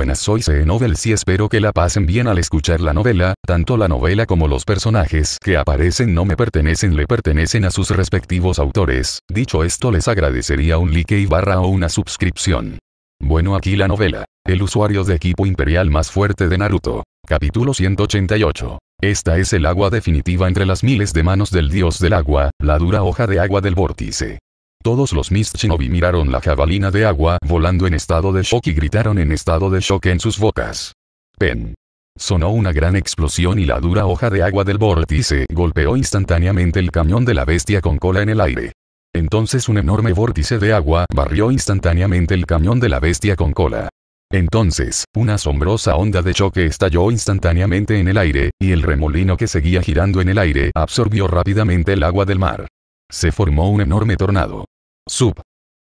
buenas. Soy CE Novel y espero que la pasen bien al escuchar la novela, tanto la novela como los personajes que aparecen no me pertenecen le pertenecen a sus respectivos autores. Dicho esto les agradecería un like y barra o una suscripción. Bueno aquí la novela. El usuario de equipo imperial más fuerte de Naruto. Capítulo 188. Esta es el agua definitiva entre las miles de manos del dios del agua, la dura hoja de agua del vórtice. Todos los Mist Shinobi miraron la jabalina de agua volando en estado de shock y gritaron en estado de shock en sus bocas. Pen. Sonó una gran explosión y la dura hoja de agua del vórtice golpeó instantáneamente el cañón de la bestia con cola en el aire. Entonces un enorme vórtice de agua barrió instantáneamente el cañón de la bestia con cola. Entonces, una asombrosa onda de choque estalló instantáneamente en el aire, y el remolino que seguía girando en el aire absorbió rápidamente el agua del mar. Se formó un enorme tornado. Sub.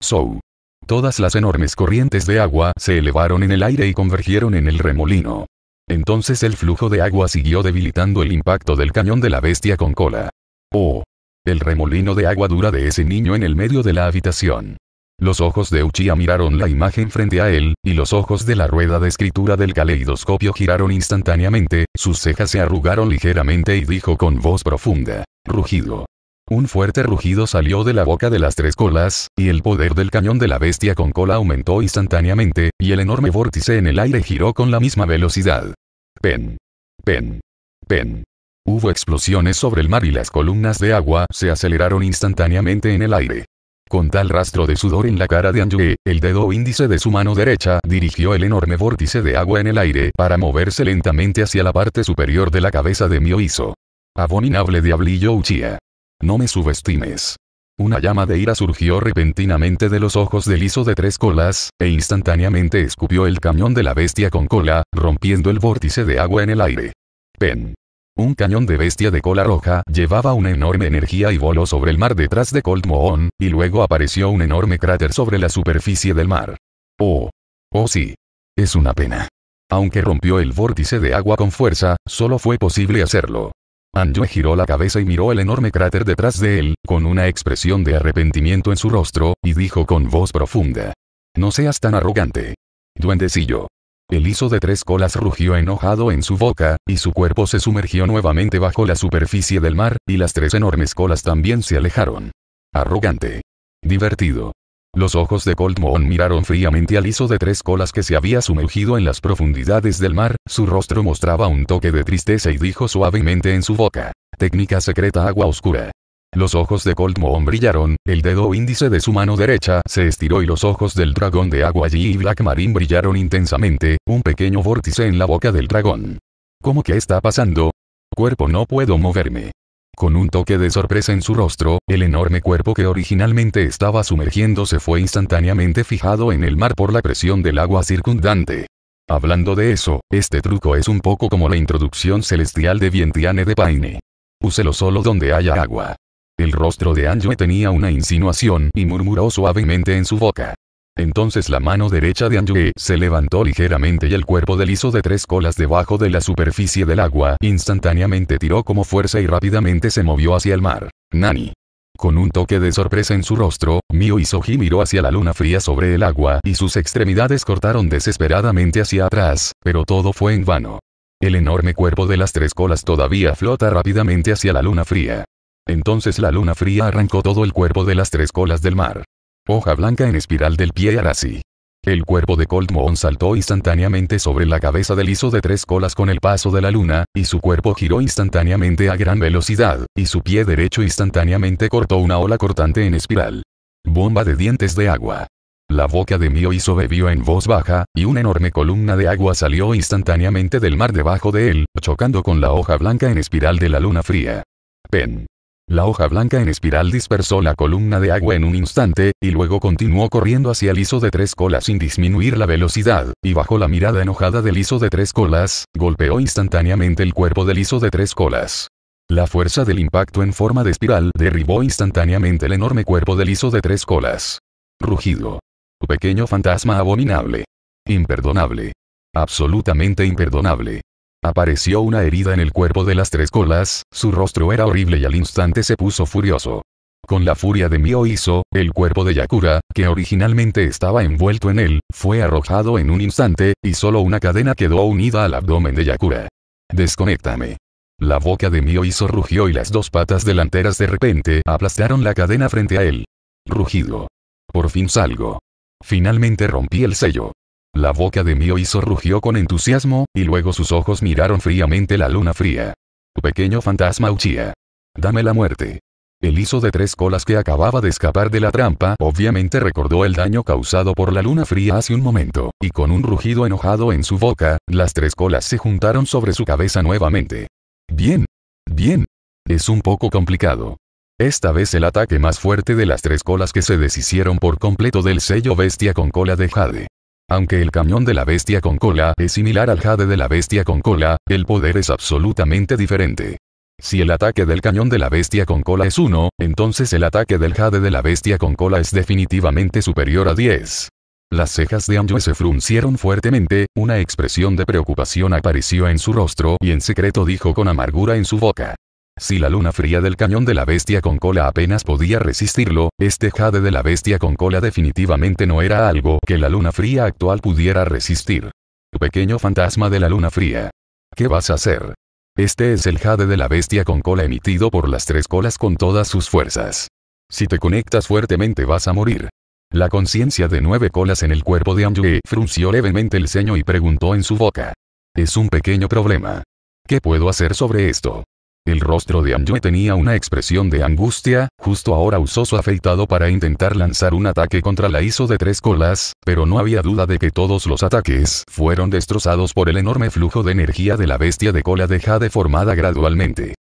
Sou. Todas las enormes corrientes de agua se elevaron en el aire y convergieron en el remolino. Entonces el flujo de agua siguió debilitando el impacto del cañón de la bestia con cola. Oh. El remolino de agua dura de ese niño en el medio de la habitación. Los ojos de Uchiha miraron la imagen frente a él, y los ojos de la rueda de escritura del caleidoscopio giraron instantáneamente, sus cejas se arrugaron ligeramente y dijo con voz profunda, rugido. Un fuerte rugido salió de la boca de las tres colas, y el poder del cañón de la bestia con cola aumentó instantáneamente, y el enorme vórtice en el aire giró con la misma velocidad. Pen. Pen. Pen. Hubo explosiones sobre el mar y las columnas de agua se aceleraron instantáneamente en el aire. Con tal rastro de sudor en la cara de Anjue, el dedo índice de su mano derecha dirigió el enorme vórtice de agua en el aire para moverse lentamente hacia la parte superior de la cabeza de Mioiso. Abominable diablillo Uchiha. No me subestimes. Una llama de ira surgió repentinamente de los ojos del liso de tres colas, e instantáneamente escupió el cañón de la bestia con cola, rompiendo el vórtice de agua en el aire. Pen. Un cañón de bestia de cola roja llevaba una enorme energía y voló sobre el mar detrás de colt Moon, y luego apareció un enorme cráter sobre la superficie del mar. Oh. Oh sí. Es una pena. Aunque rompió el vórtice de agua con fuerza, solo fue posible hacerlo. Anjue giró la cabeza y miró el enorme cráter detrás de él, con una expresión de arrepentimiento en su rostro, y dijo con voz profunda. No seas tan arrogante. Duendecillo. El hizo de tres colas rugió enojado en su boca, y su cuerpo se sumergió nuevamente bajo la superficie del mar, y las tres enormes colas también se alejaron. Arrogante. Divertido. Los ojos de Cold Moon miraron fríamente al hizo de tres colas que se había sumergido en las profundidades del mar, su rostro mostraba un toque de tristeza y dijo suavemente en su boca. Técnica secreta agua oscura. Los ojos de Cold Moon brillaron, el dedo índice de su mano derecha se estiró y los ojos del dragón de agua allí y Black Marine brillaron intensamente, un pequeño vórtice en la boca del dragón. ¿Cómo que está pasando? Cuerpo no puedo moverme. Con un toque de sorpresa en su rostro, el enorme cuerpo que originalmente estaba sumergiéndose fue instantáneamente fijado en el mar por la presión del agua circundante. Hablando de eso, este truco es un poco como la introducción celestial de Vientiane de Paine. Úselo solo donde haya agua. El rostro de Anjue tenía una insinuación y murmuró suavemente en su boca. Entonces la mano derecha de Anjue se levantó ligeramente y el cuerpo del hizo de tres colas debajo de la superficie del agua. Instantáneamente tiró como fuerza y rápidamente se movió hacia el mar. Nani. Con un toque de sorpresa en su rostro, Mio Soji miró hacia la luna fría sobre el agua y sus extremidades cortaron desesperadamente hacia atrás, pero todo fue en vano. El enorme cuerpo de las tres colas todavía flota rápidamente hacia la luna fría. Entonces la luna fría arrancó todo el cuerpo de las tres colas del mar. Hoja blanca en espiral del pie Arasi. El cuerpo de Cold Moon saltó instantáneamente sobre la cabeza del Iso de tres colas con el paso de la luna, y su cuerpo giró instantáneamente a gran velocidad, y su pie derecho instantáneamente cortó una ola cortante en espiral. Bomba de dientes de agua. La boca de Mio hizo bebió en voz baja, y una enorme columna de agua salió instantáneamente del mar debajo de él, chocando con la hoja blanca en espiral de la luna fría. Pen. La hoja blanca en espiral dispersó la columna de agua en un instante, y luego continuó corriendo hacia el liso de tres colas sin disminuir la velocidad, y bajo la mirada enojada del liso de tres colas, golpeó instantáneamente el cuerpo del liso de tres colas. La fuerza del impacto en forma de espiral derribó instantáneamente el enorme cuerpo del liso de tres colas. Rugido. Pequeño fantasma abominable. Imperdonable. Absolutamente imperdonable. Apareció una herida en el cuerpo de las tres colas, su rostro era horrible y al instante se puso furioso. Con la furia de Mio hizo, el cuerpo de Yakura, que originalmente estaba envuelto en él, fue arrojado en un instante, y solo una cadena quedó unida al abdomen de Yakura. Desconéctame. La boca de Mio hizo rugió y las dos patas delanteras de repente aplastaron la cadena frente a él. Rugido. Por fin salgo. Finalmente rompí el sello. La boca de Mio hizo rugió con entusiasmo, y luego sus ojos miraron fríamente la luna fría. Tu pequeño fantasma uchía. Dame la muerte. El hizo de tres colas que acababa de escapar de la trampa obviamente recordó el daño causado por la luna fría hace un momento, y con un rugido enojado en su boca, las tres colas se juntaron sobre su cabeza nuevamente. Bien. Bien. Es un poco complicado. Esta vez el ataque más fuerte de las tres colas que se deshicieron por completo del sello bestia con cola de jade. Aunque el cañón de la bestia con cola es similar al jade de la bestia con cola, el poder es absolutamente diferente. Si el ataque del cañón de la bestia con cola es 1, entonces el ataque del jade de la bestia con cola es definitivamente superior a 10. Las cejas de Anjue se fruncieron fuertemente, una expresión de preocupación apareció en su rostro y en secreto dijo con amargura en su boca. Si la luna fría del cañón de la bestia con cola apenas podía resistirlo, este jade de la bestia con cola definitivamente no era algo que la luna fría actual pudiera resistir. Pequeño fantasma de la luna fría. ¿Qué vas a hacer? Este es el jade de la bestia con cola emitido por las tres colas con todas sus fuerzas. Si te conectas fuertemente vas a morir. La conciencia de nueve colas en el cuerpo de Yue frunció levemente el ceño y preguntó en su boca. Es un pequeño problema. ¿Qué puedo hacer sobre esto? El rostro de Anjue tenía una expresión de angustia, justo ahora usó su afeitado para intentar lanzar un ataque contra la ISO de tres colas, pero no había duda de que todos los ataques fueron destrozados por el enorme flujo de energía de la bestia de cola de deformada gradualmente.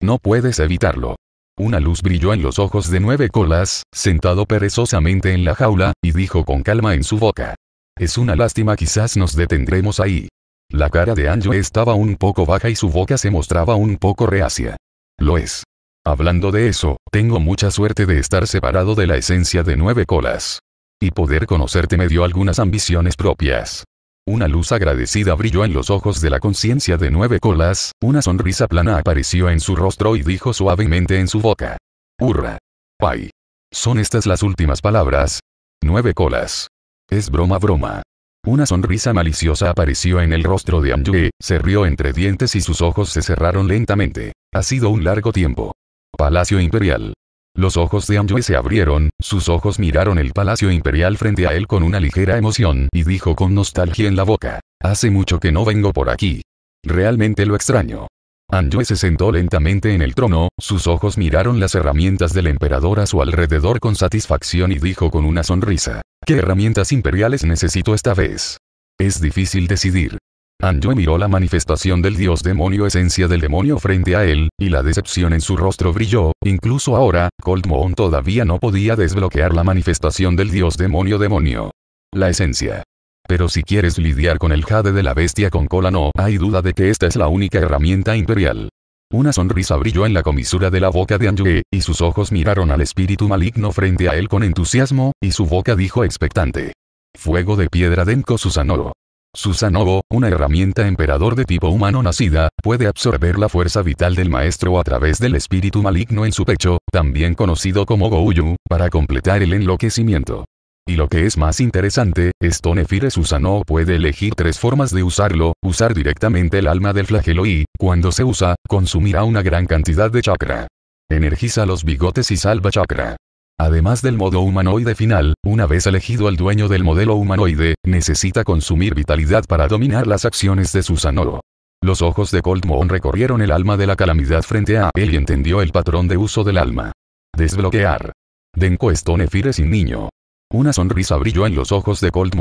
No puedes evitarlo. Una luz brilló en los ojos de nueve colas, sentado perezosamente en la jaula, y dijo con calma en su boca. Es una lástima quizás nos detendremos ahí. La cara de Anjo estaba un poco baja y su boca se mostraba un poco reacia. Lo es. Hablando de eso, tengo mucha suerte de estar separado de la esencia de nueve colas. Y poder conocerte me dio algunas ambiciones propias. Una luz agradecida brilló en los ojos de la conciencia de nueve colas, una sonrisa plana apareció en su rostro y dijo suavemente en su boca. Hurra. Pai. ¿Son estas las últimas palabras? Nueve colas. Es broma broma. Una sonrisa maliciosa apareció en el rostro de Anjue, se rió entre dientes y sus ojos se cerraron lentamente. Ha sido un largo tiempo. Palacio Imperial. Los ojos de Anjue se abrieron, sus ojos miraron el Palacio Imperial frente a él con una ligera emoción y dijo con nostalgia en la boca. Hace mucho que no vengo por aquí. Realmente lo extraño. Anjue se sentó lentamente en el trono, sus ojos miraron las herramientas del emperador a su alrededor con satisfacción y dijo con una sonrisa. ¿Qué herramientas imperiales necesito esta vez? Es difícil decidir. Anjue miró la manifestación del dios demonio esencia del demonio frente a él, y la decepción en su rostro brilló, incluso ahora, Cold Moon todavía no podía desbloquear la manifestación del dios demonio demonio. La esencia. Pero si quieres lidiar con el jade de la bestia con cola no hay duda de que esta es la única herramienta imperial. Una sonrisa brilló en la comisura de la boca de Anjue, y sus ojos miraron al espíritu maligno frente a él con entusiasmo, y su boca dijo expectante. Fuego de piedra Denko Susanoo. Susanobo, una herramienta emperador de tipo humano nacida, puede absorber la fuerza vital del maestro a través del espíritu maligno en su pecho, también conocido como Gouyu, para completar el enloquecimiento. Y lo que es más interesante, Stonefire Susanoo puede elegir tres formas de usarlo, usar directamente el alma del flagelo y, cuando se usa, consumirá una gran cantidad de chakra. Energiza los bigotes y salva chakra. Además del modo humanoide final, una vez elegido el dueño del modelo humanoide, necesita consumir vitalidad para dominar las acciones de Susanoo. Los ojos de Cold Moon recorrieron el alma de la calamidad frente a él y entendió el patrón de uso del alma. Desbloquear. Denko Stonefire sin niño. Una sonrisa brilló en los ojos de Cold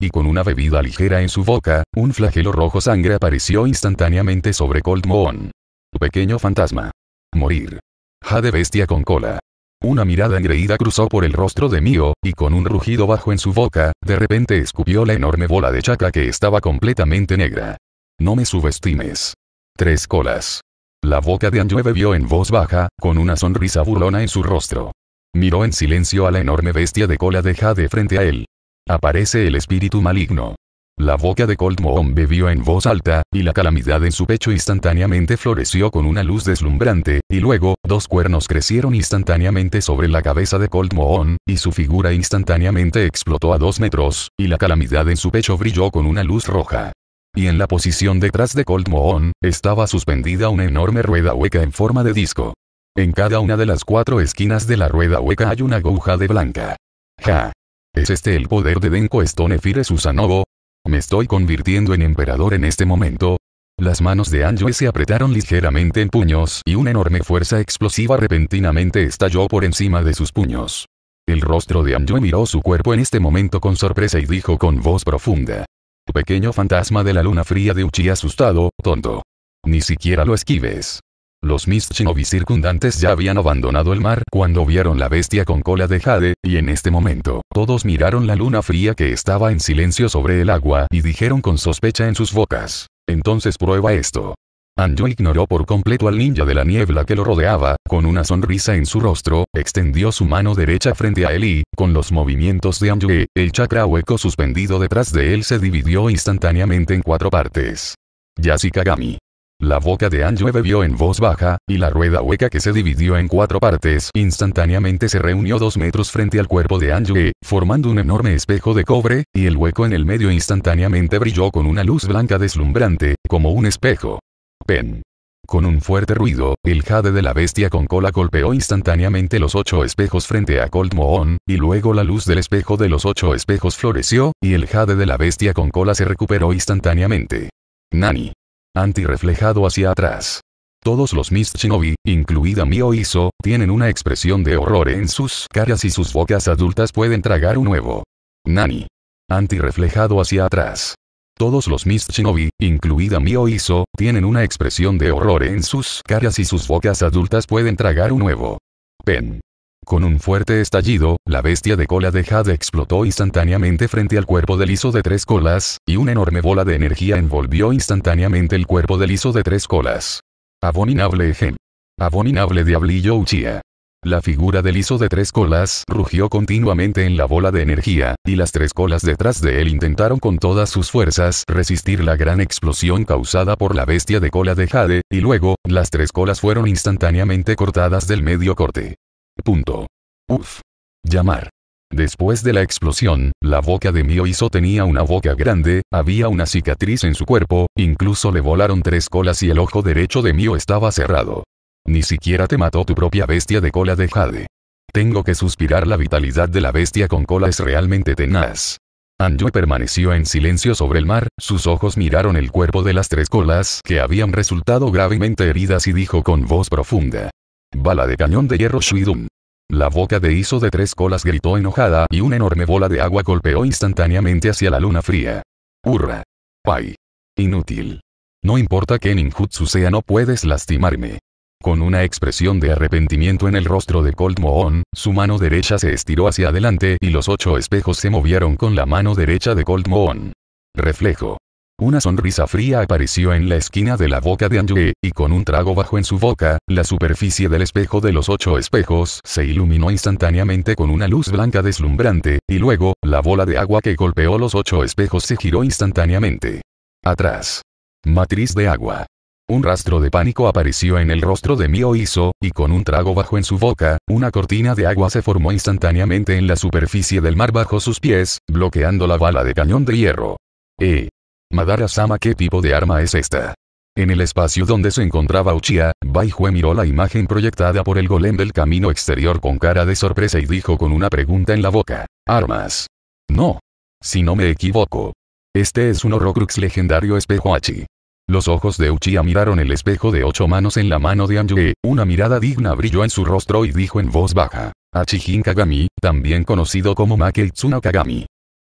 y con una bebida ligera en su boca, un flagelo rojo sangre apareció instantáneamente sobre Cold Moon. Pequeño fantasma. Morir. Jade bestia con cola. Una mirada engreída cruzó por el rostro de Mio, y con un rugido bajo en su boca, de repente escupió la enorme bola de chaca que estaba completamente negra. No me subestimes. Tres colas. La boca de Anjue bebió en voz baja, con una sonrisa burlona en su rostro. Miró en silencio a la enorme bestia de cola de Jade frente a él. Aparece el espíritu maligno. La boca de Colt Moon bebió en voz alta, y la calamidad en su pecho instantáneamente floreció con una luz deslumbrante, y luego, dos cuernos crecieron instantáneamente sobre la cabeza de Colt Moon, y su figura instantáneamente explotó a dos metros, y la calamidad en su pecho brilló con una luz roja. Y en la posición detrás de Colt Moon, estaba suspendida una enorme rueda hueca en forma de disco. En cada una de las cuatro esquinas de la rueda hueca hay una aguja de blanca. Ja. ¿Es este el poder de Denko Stonefire Susanobo? Me estoy convirtiendo en emperador en este momento. Las manos de Anjue se apretaron ligeramente en puños y una enorme fuerza explosiva repentinamente estalló por encima de sus puños. El rostro de Anjue miró su cuerpo en este momento con sorpresa y dijo con voz profunda. Pequeño fantasma de la luna fría de Uchi asustado, tonto. Ni siquiera lo esquives. Los Mist Shinobi circundantes ya habían abandonado el mar cuando vieron la bestia con cola de Jade, y en este momento, todos miraron la luna fría que estaba en silencio sobre el agua y dijeron con sospecha en sus bocas. Entonces prueba esto. Anjo ignoró por completo al ninja de la niebla que lo rodeaba, con una sonrisa en su rostro, extendió su mano derecha frente a él y, con los movimientos de Anju el chakra hueco suspendido detrás de él se dividió instantáneamente en cuatro partes. Yasikagami. La boca de Anjue bebió en voz baja, y la rueda hueca que se dividió en cuatro partes instantáneamente se reunió dos metros frente al cuerpo de Anjue, formando un enorme espejo de cobre, y el hueco en el medio instantáneamente brilló con una luz blanca deslumbrante, como un espejo. Pen. Con un fuerte ruido, el jade de la bestia con cola golpeó instantáneamente los ocho espejos frente a Cold Moon, y luego la luz del espejo de los ocho espejos floreció, y el jade de la bestia con cola se recuperó instantáneamente. Nani antirreflejado hacia atrás. Todos los Mist Shinobi, incluida Mio Iso, tienen una expresión de horror en sus caras y sus bocas adultas pueden tragar un huevo. Nani. Antirreflejado hacia atrás. Todos los Mist Shinobi, incluida Mio Iso, tienen una expresión de horror en sus caras y sus bocas adultas pueden tragar un huevo. Pen. Con un fuerte estallido, la bestia de cola de Jade explotó instantáneamente frente al cuerpo del liso de tres colas, y una enorme bola de energía envolvió instantáneamente el cuerpo del liso de tres colas. Abominable ejem. Abominable diablillo uchia. La figura del liso de tres colas rugió continuamente en la bola de energía, y las tres colas detrás de él intentaron con todas sus fuerzas resistir la gran explosión causada por la bestia de cola de Jade, y luego, las tres colas fueron instantáneamente cortadas del medio corte. Punto. Uf. Llamar. Después de la explosión, la boca de Mio hizo tenía una boca grande, había una cicatriz en su cuerpo, incluso le volaron tres colas y el ojo derecho de Mio estaba cerrado. Ni siquiera te mató tu propia bestia de cola de jade. Tengo que suspirar la vitalidad de la bestia con cola es realmente tenaz. Anju permaneció en silencio sobre el mar, sus ojos miraron el cuerpo de las tres colas que habían resultado gravemente heridas y dijo con voz profunda. Bala de cañón de hierro Shuidum. La boca de Iso de tres colas gritó enojada y una enorme bola de agua golpeó instantáneamente hacia la luna fría. Hurra. Pai. Inútil. No importa que ninjutsu sea no puedes lastimarme. Con una expresión de arrepentimiento en el rostro de Cold Moon, su mano derecha se estiró hacia adelante y los ocho espejos se movieron con la mano derecha de Cold Moon. Reflejo. Una sonrisa fría apareció en la esquina de la boca de Anjue, y con un trago bajo en su boca, la superficie del espejo de los ocho espejos se iluminó instantáneamente con una luz blanca deslumbrante, y luego, la bola de agua que golpeó los ocho espejos se giró instantáneamente. Atrás. Matriz de agua. Un rastro de pánico apareció en el rostro de Mio Iso, y con un trago bajo en su boca, una cortina de agua se formó instantáneamente en la superficie del mar bajo sus pies, bloqueando la bala de cañón de hierro. E. Madara-sama, ¿qué tipo de arma es esta? En el espacio donde se encontraba Uchiha, Baihue miró la imagen proyectada por el golem del camino exterior con cara de sorpresa y dijo con una pregunta en la boca. ¿Armas? No. Si no me equivoco. Este es un Horrocrux legendario espejo Hachi. Los ojos de Uchiha miraron el espejo de ocho manos en la mano de Anjue, una mirada digna brilló en su rostro y dijo en voz baja. Hachijin Kagami, también conocido como Makeitsuna Kagami.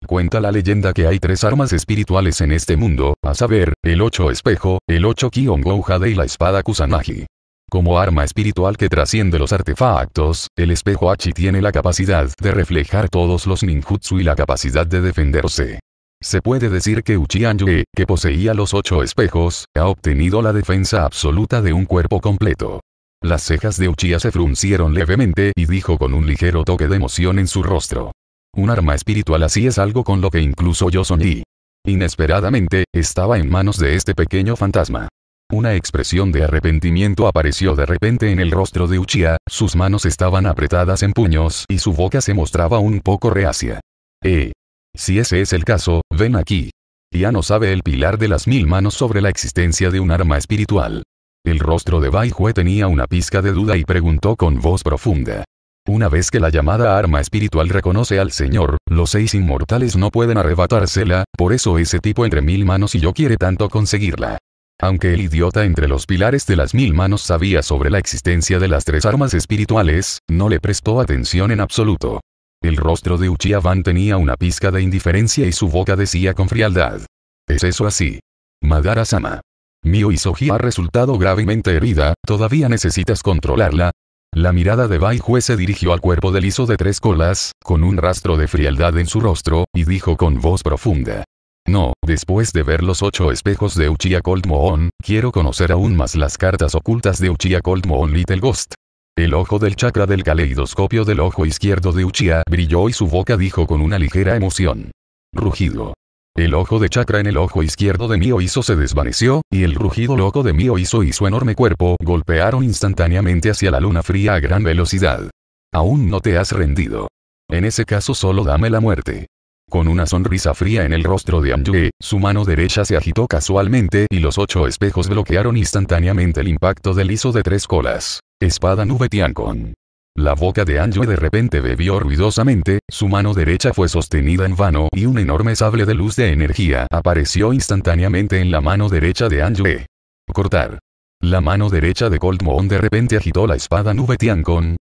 Cuenta la leyenda que hay tres armas espirituales en este mundo, a saber, el ocho espejo, el ocho Kion Gohade y la espada Kusanagi. Como arma espiritual que trasciende los artefactos, el espejo Hachi tiene la capacidad de reflejar todos los ninjutsu y la capacidad de defenderse. Se puede decir que Uchihan Yue, que poseía los ocho espejos, ha obtenido la defensa absoluta de un cuerpo completo. Las cejas de Uchiha se fruncieron levemente y dijo con un ligero toque de emoción en su rostro. Un arma espiritual así es algo con lo que incluso yo soñé. Inesperadamente, estaba en manos de este pequeño fantasma. Una expresión de arrepentimiento apareció de repente en el rostro de Uchiha, sus manos estaban apretadas en puños y su boca se mostraba un poco reacia. Eh. Si ese es el caso, ven aquí. Ya no sabe el pilar de las mil manos sobre la existencia de un arma espiritual. El rostro de Baihue tenía una pizca de duda y preguntó con voz profunda. Una vez que la llamada arma espiritual reconoce al Señor, los seis inmortales no pueden arrebatársela, por eso ese tipo entre mil manos y yo quiere tanto conseguirla. Aunque el idiota entre los pilares de las mil manos sabía sobre la existencia de las tres armas espirituales, no le prestó atención en absoluto. El rostro de Uchiha tenía una pizca de indiferencia y su boca decía con frialdad. ¿Es eso así? Madara-sama. Mio Isoji ha resultado gravemente herida, ¿todavía necesitas controlarla? La mirada de Bai se dirigió al cuerpo del liso de tres colas, con un rastro de frialdad en su rostro, y dijo con voz profunda. No, después de ver los ocho espejos de Uchiha Cold Moon, quiero conocer aún más las cartas ocultas de Uchiha Cold Moon Little Ghost. El ojo del chakra del caleidoscopio del ojo izquierdo de Uchiha brilló y su boca dijo con una ligera emoción. Rugido. El ojo de chakra en el ojo izquierdo de Mio hizo se desvaneció, y el rugido loco de Mio hizo y su enorme cuerpo golpearon instantáneamente hacia la luna fría a gran velocidad. Aún no te has rendido. En ese caso solo dame la muerte. Con una sonrisa fría en el rostro de Anjue, su mano derecha se agitó casualmente y los ocho espejos bloquearon instantáneamente el impacto del hizo de tres colas. Espada nube Tiancon. La boca de Anjue de repente bebió ruidosamente, su mano derecha fue sostenida en vano y un enorme sable de luz de energía apareció instantáneamente en la mano derecha de Anjue. Cortar. La mano derecha de Cold Moon de repente agitó la espada Nube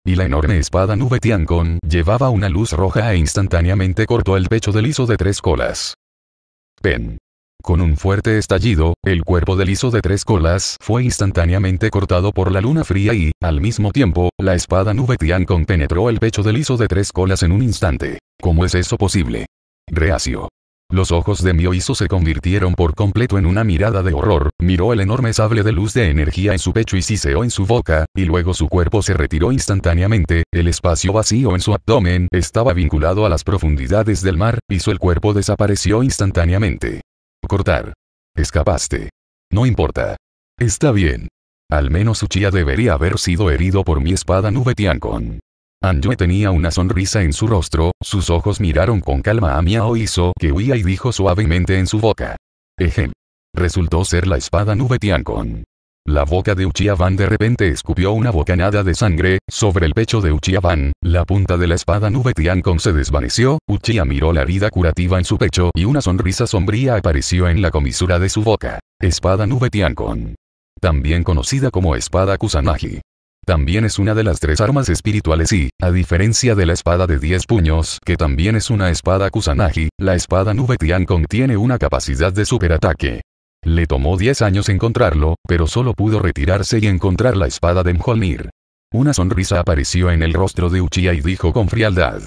y la enorme espada Nube llevaba una luz roja e instantáneamente cortó el pecho del liso de tres colas. Pen. Con un fuerte estallido, el cuerpo del Iso de tres colas fue instantáneamente cortado por la luna fría y, al mismo tiempo, la espada Nubetian penetró el pecho del Iso de tres colas en un instante. ¿Cómo es eso posible? Reacio. Los ojos de Mio Iso se convirtieron por completo en una mirada de horror, miró el enorme sable de luz de energía en su pecho y siseó en su boca, y luego su cuerpo se retiró instantáneamente, el espacio vacío en su abdomen estaba vinculado a las profundidades del mar, y su cuerpo desapareció instantáneamente. Cortar. Escapaste. No importa. Está bien. Al menos Uchiha debería haber sido herido por mi espada nube Tiancon. Anjue tenía una sonrisa en su rostro, sus ojos miraron con calma a Miao hizo que huía y dijo suavemente en su boca. Ejem. Resultó ser la espada nube Tiancon. La boca de uchiha de repente escupió una bocanada de sangre, sobre el pecho de uchiha la punta de la espada nube Tiancon se desvaneció, Uchiha miró la herida curativa en su pecho y una sonrisa sombría apareció en la comisura de su boca. Espada nube También conocida como espada Kusanagi. También es una de las tres armas espirituales y, a diferencia de la espada de 10 puños, que también es una espada Kusanagi, la espada nube tiene una capacidad de superataque. Le tomó 10 años encontrarlo, pero solo pudo retirarse y encontrar la espada de Mjolnir. Una sonrisa apareció en el rostro de Uchiha y dijo con frialdad.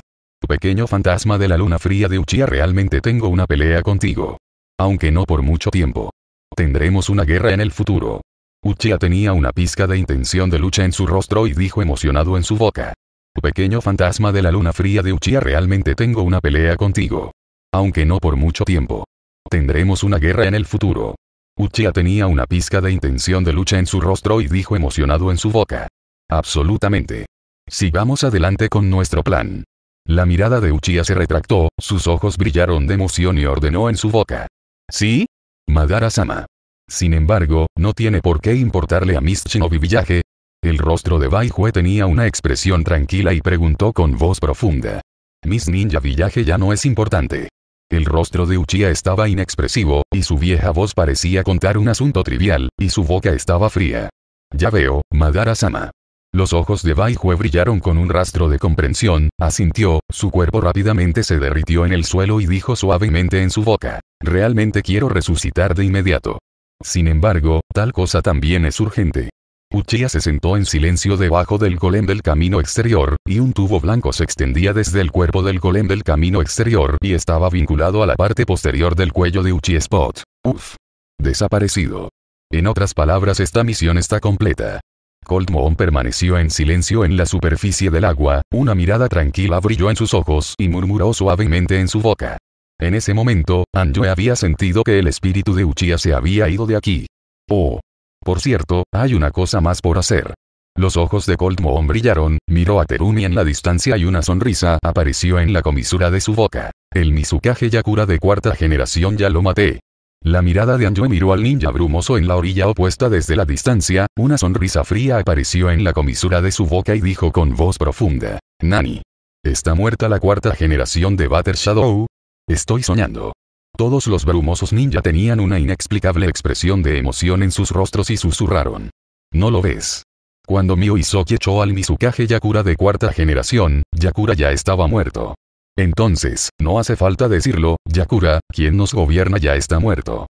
Pequeño fantasma de la luna fría de Uchiha realmente tengo una pelea contigo. Aunque no por mucho tiempo. Tendremos una guerra en el futuro. Uchiha tenía una pizca de intención de lucha en su rostro y dijo emocionado en su boca. Pequeño fantasma de la luna fría de Uchiha realmente tengo una pelea contigo. Aunque no por mucho tiempo. Tendremos una guerra en el futuro. Uchiha tenía una pizca de intención de lucha en su rostro y dijo emocionado en su boca. Absolutamente. Sigamos adelante con nuestro plan. La mirada de Uchiha se retractó, sus ojos brillaron de emoción y ordenó en su boca. ¿Sí? Madara-sama. Sin embargo, no tiene por qué importarle a Miss Shinobi villaje El rostro de Baihue tenía una expresión tranquila y preguntó con voz profunda. Miss Ninja villaje ya no es importante. El rostro de Uchiha estaba inexpresivo, y su vieja voz parecía contar un asunto trivial, y su boca estaba fría. Ya veo, Madara-sama. Los ojos de Baihue brillaron con un rastro de comprensión, asintió, su cuerpo rápidamente se derritió en el suelo y dijo suavemente en su boca, realmente quiero resucitar de inmediato. Sin embargo, tal cosa también es urgente. Uchiha se sentó en silencio debajo del golem del camino exterior, y un tubo blanco se extendía desde el cuerpo del golem del camino exterior y estaba vinculado a la parte posterior del cuello de Uchi Spot. Uf. Desaparecido. En otras palabras esta misión está completa. Cold Moon permaneció en silencio en la superficie del agua, una mirada tranquila brilló en sus ojos y murmuró suavemente en su boca. En ese momento, Anjoe había sentido que el espíritu de Uchiha se había ido de aquí. Oh, por cierto, hay una cosa más por hacer. Los ojos de Cold brillaron, miró a Terumi en la distancia y una sonrisa apareció en la comisura de su boca. El Mizukage Yakura de cuarta generación ya lo maté. La mirada de Anju miró al ninja brumoso en la orilla opuesta desde la distancia, una sonrisa fría apareció en la comisura de su boca y dijo con voz profunda. Nani. ¿Está muerta la cuarta generación de Butter Shadow? Estoy soñando. Todos los brumosos ninja tenían una inexplicable expresión de emoción en sus rostros y susurraron. ¿No lo ves? Cuando Mio Isoki echó al Mizukage Yakura de cuarta generación, Yakura ya estaba muerto. Entonces, no hace falta decirlo, Yakura, quien nos gobierna ya está muerto.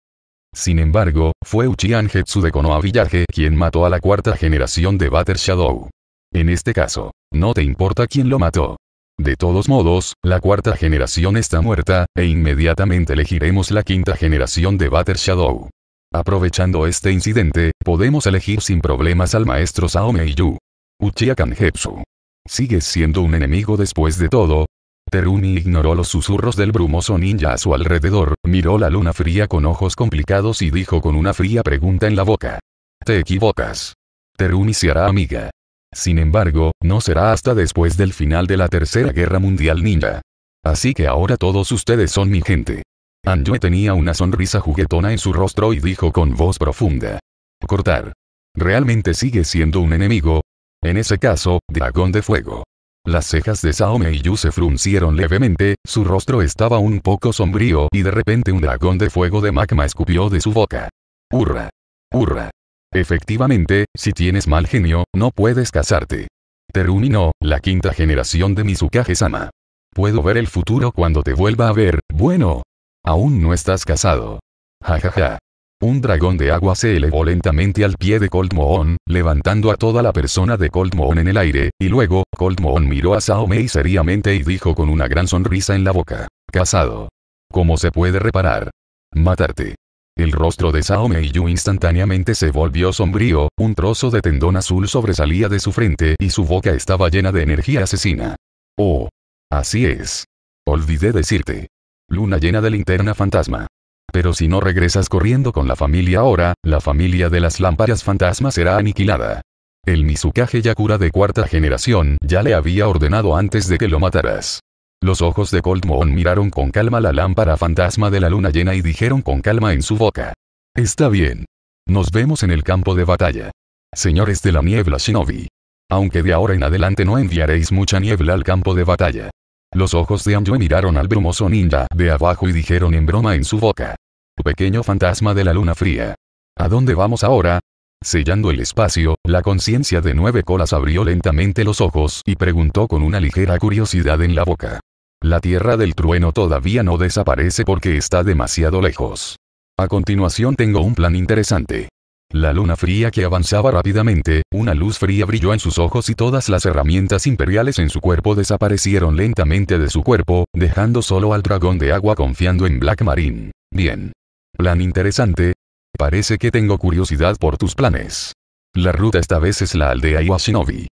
Sin embargo, fue Uchihan Hetsu de Konoha Village quien mató a la cuarta generación de Butter Shadow. En este caso, no te importa quién lo mató. De todos modos, la cuarta generación está muerta, e inmediatamente elegiremos la quinta generación de Butter Shadow. Aprovechando este incidente, podemos elegir sin problemas al maestro Saomei Yu. Uchiha Kanhepsu. ¿Sigues siendo un enemigo después de todo? Terumi ignoró los susurros del brumoso ninja a su alrededor, miró la luna fría con ojos complicados y dijo con una fría pregunta en la boca. Te equivocas. Terumi se hará amiga. Sin embargo, no será hasta después del final de la Tercera Guerra Mundial ninja. Así que ahora todos ustedes son mi gente. Anjue tenía una sonrisa juguetona en su rostro y dijo con voz profunda. Cortar. ¿Realmente sigue siendo un enemigo? En ese caso, dragón de fuego. Las cejas de Saome y Yu se fruncieron levemente, su rostro estaba un poco sombrío y de repente un dragón de fuego de magma escupió de su boca. ¡Hurra! ¡Hurra! Efectivamente, si tienes mal genio, no puedes casarte. Terumino, la quinta generación de Mizukage-sama. Puedo ver el futuro cuando te vuelva a ver, bueno. Aún no estás casado. Jajaja. Un dragón de agua se elevó lentamente al pie de Cold Moon, levantando a toda la persona de Cold Moon en el aire, y luego, Cold Moon miró a Saomei seriamente y dijo con una gran sonrisa en la boca. Casado. ¿Cómo se puede reparar? Matarte. El rostro de Saomei Yu instantáneamente se volvió sombrío, un trozo de tendón azul sobresalía de su frente y su boca estaba llena de energía asesina. Oh. Así es. Olvidé decirte. Luna llena de linterna fantasma. Pero si no regresas corriendo con la familia ahora, la familia de las lámparas fantasma será aniquilada. El Mizukage Yakura de cuarta generación ya le había ordenado antes de que lo mataras. Los ojos de Cold Moon miraron con calma la lámpara fantasma de la luna llena y dijeron con calma en su boca. Está bien. Nos vemos en el campo de batalla. Señores de la niebla Shinobi. Aunque de ahora en adelante no enviaréis mucha niebla al campo de batalla. Los ojos de Anjue miraron al brumoso ninja de abajo y dijeron en broma en su boca. Pequeño fantasma de la luna fría. ¿A dónde vamos ahora? Sellando el espacio, la conciencia de nueve colas abrió lentamente los ojos y preguntó con una ligera curiosidad en la boca. La tierra del trueno todavía no desaparece porque está demasiado lejos. A continuación tengo un plan interesante. La luna fría que avanzaba rápidamente, una luz fría brilló en sus ojos y todas las herramientas imperiales en su cuerpo desaparecieron lentamente de su cuerpo, dejando solo al dragón de agua confiando en Black Marine. Bien. Plan interesante. Parece que tengo curiosidad por tus planes. La ruta esta vez es la aldea Iwashinobi.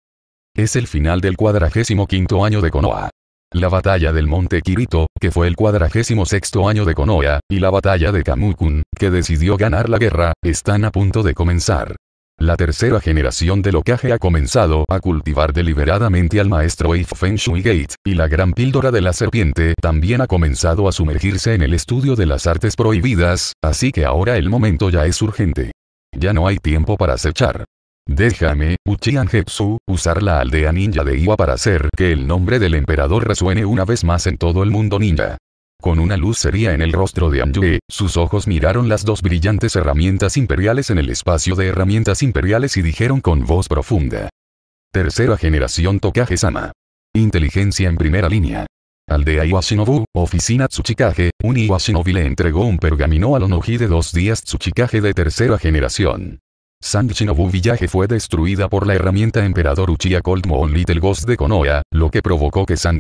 Es el final del cuadragésimo quinto año de Konoha. La batalla del Monte Kirito, que fue el cuadragésimo sexto año de Konoha, y la batalla de Kamukun, que decidió ganar la guerra, están a punto de comenzar. La tercera generación del Okage ha comenzado a cultivar deliberadamente al maestro Eif Feng Shui Gate, y la gran píldora de la serpiente también ha comenzado a sumergirse en el estudio de las artes prohibidas, así que ahora el momento ya es urgente. Ya no hay tiempo para acechar. Déjame, Uchihan usar la aldea ninja de Iwa para hacer que el nombre del emperador resuene una vez más en todo el mundo ninja. Con una luz seria en el rostro de Anjue, sus ojos miraron las dos brillantes herramientas imperiales en el espacio de herramientas imperiales y dijeron con voz profunda. Tercera generación Tokage-sama. Inteligencia en primera línea. Aldea Iwashinobu, oficina Tsuchikage, un Iwashinobi le entregó un pergamino al Onoji de dos días Tsuchikage de tercera generación. San Villaje fue destruida por la herramienta Emperador Uchiha Cold Moon Little Ghost de Konoha, lo que provocó que San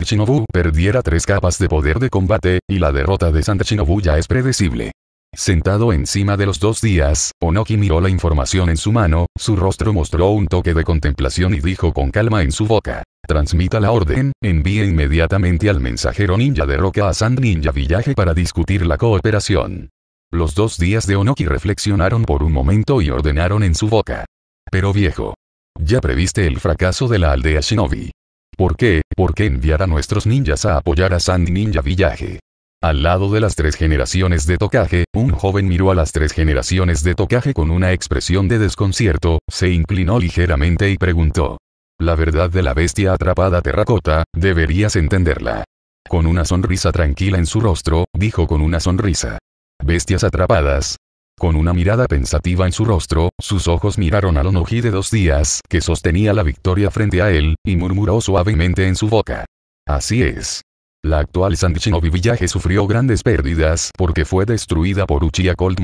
perdiera tres capas de poder de combate, y la derrota de San ya es predecible. Sentado encima de los dos días, Onoki miró la información en su mano, su rostro mostró un toque de contemplación y dijo con calma en su boca. Transmita la orden, envíe inmediatamente al mensajero ninja de roca a Sand Ninja Village para discutir la cooperación. Los dos días de Onoki reflexionaron por un momento y ordenaron en su boca. Pero viejo. Ya previste el fracaso de la aldea Shinobi. ¿Por qué? ¿Por qué enviar a nuestros ninjas a apoyar a Sandy Ninja Village? Al lado de las tres generaciones de Tokage, un joven miró a las tres generaciones de Tokage con una expresión de desconcierto, se inclinó ligeramente y preguntó. La verdad de la bestia atrapada terracota, deberías entenderla. Con una sonrisa tranquila en su rostro, dijo con una sonrisa. Bestias atrapadas. Con una mirada pensativa en su rostro, sus ojos miraron al Onoji de dos días que sostenía la victoria frente a él, y murmuró suavemente en su boca. Así es. La actual Sandichinobi Village sufrió grandes pérdidas porque fue destruida por Uchiha Cold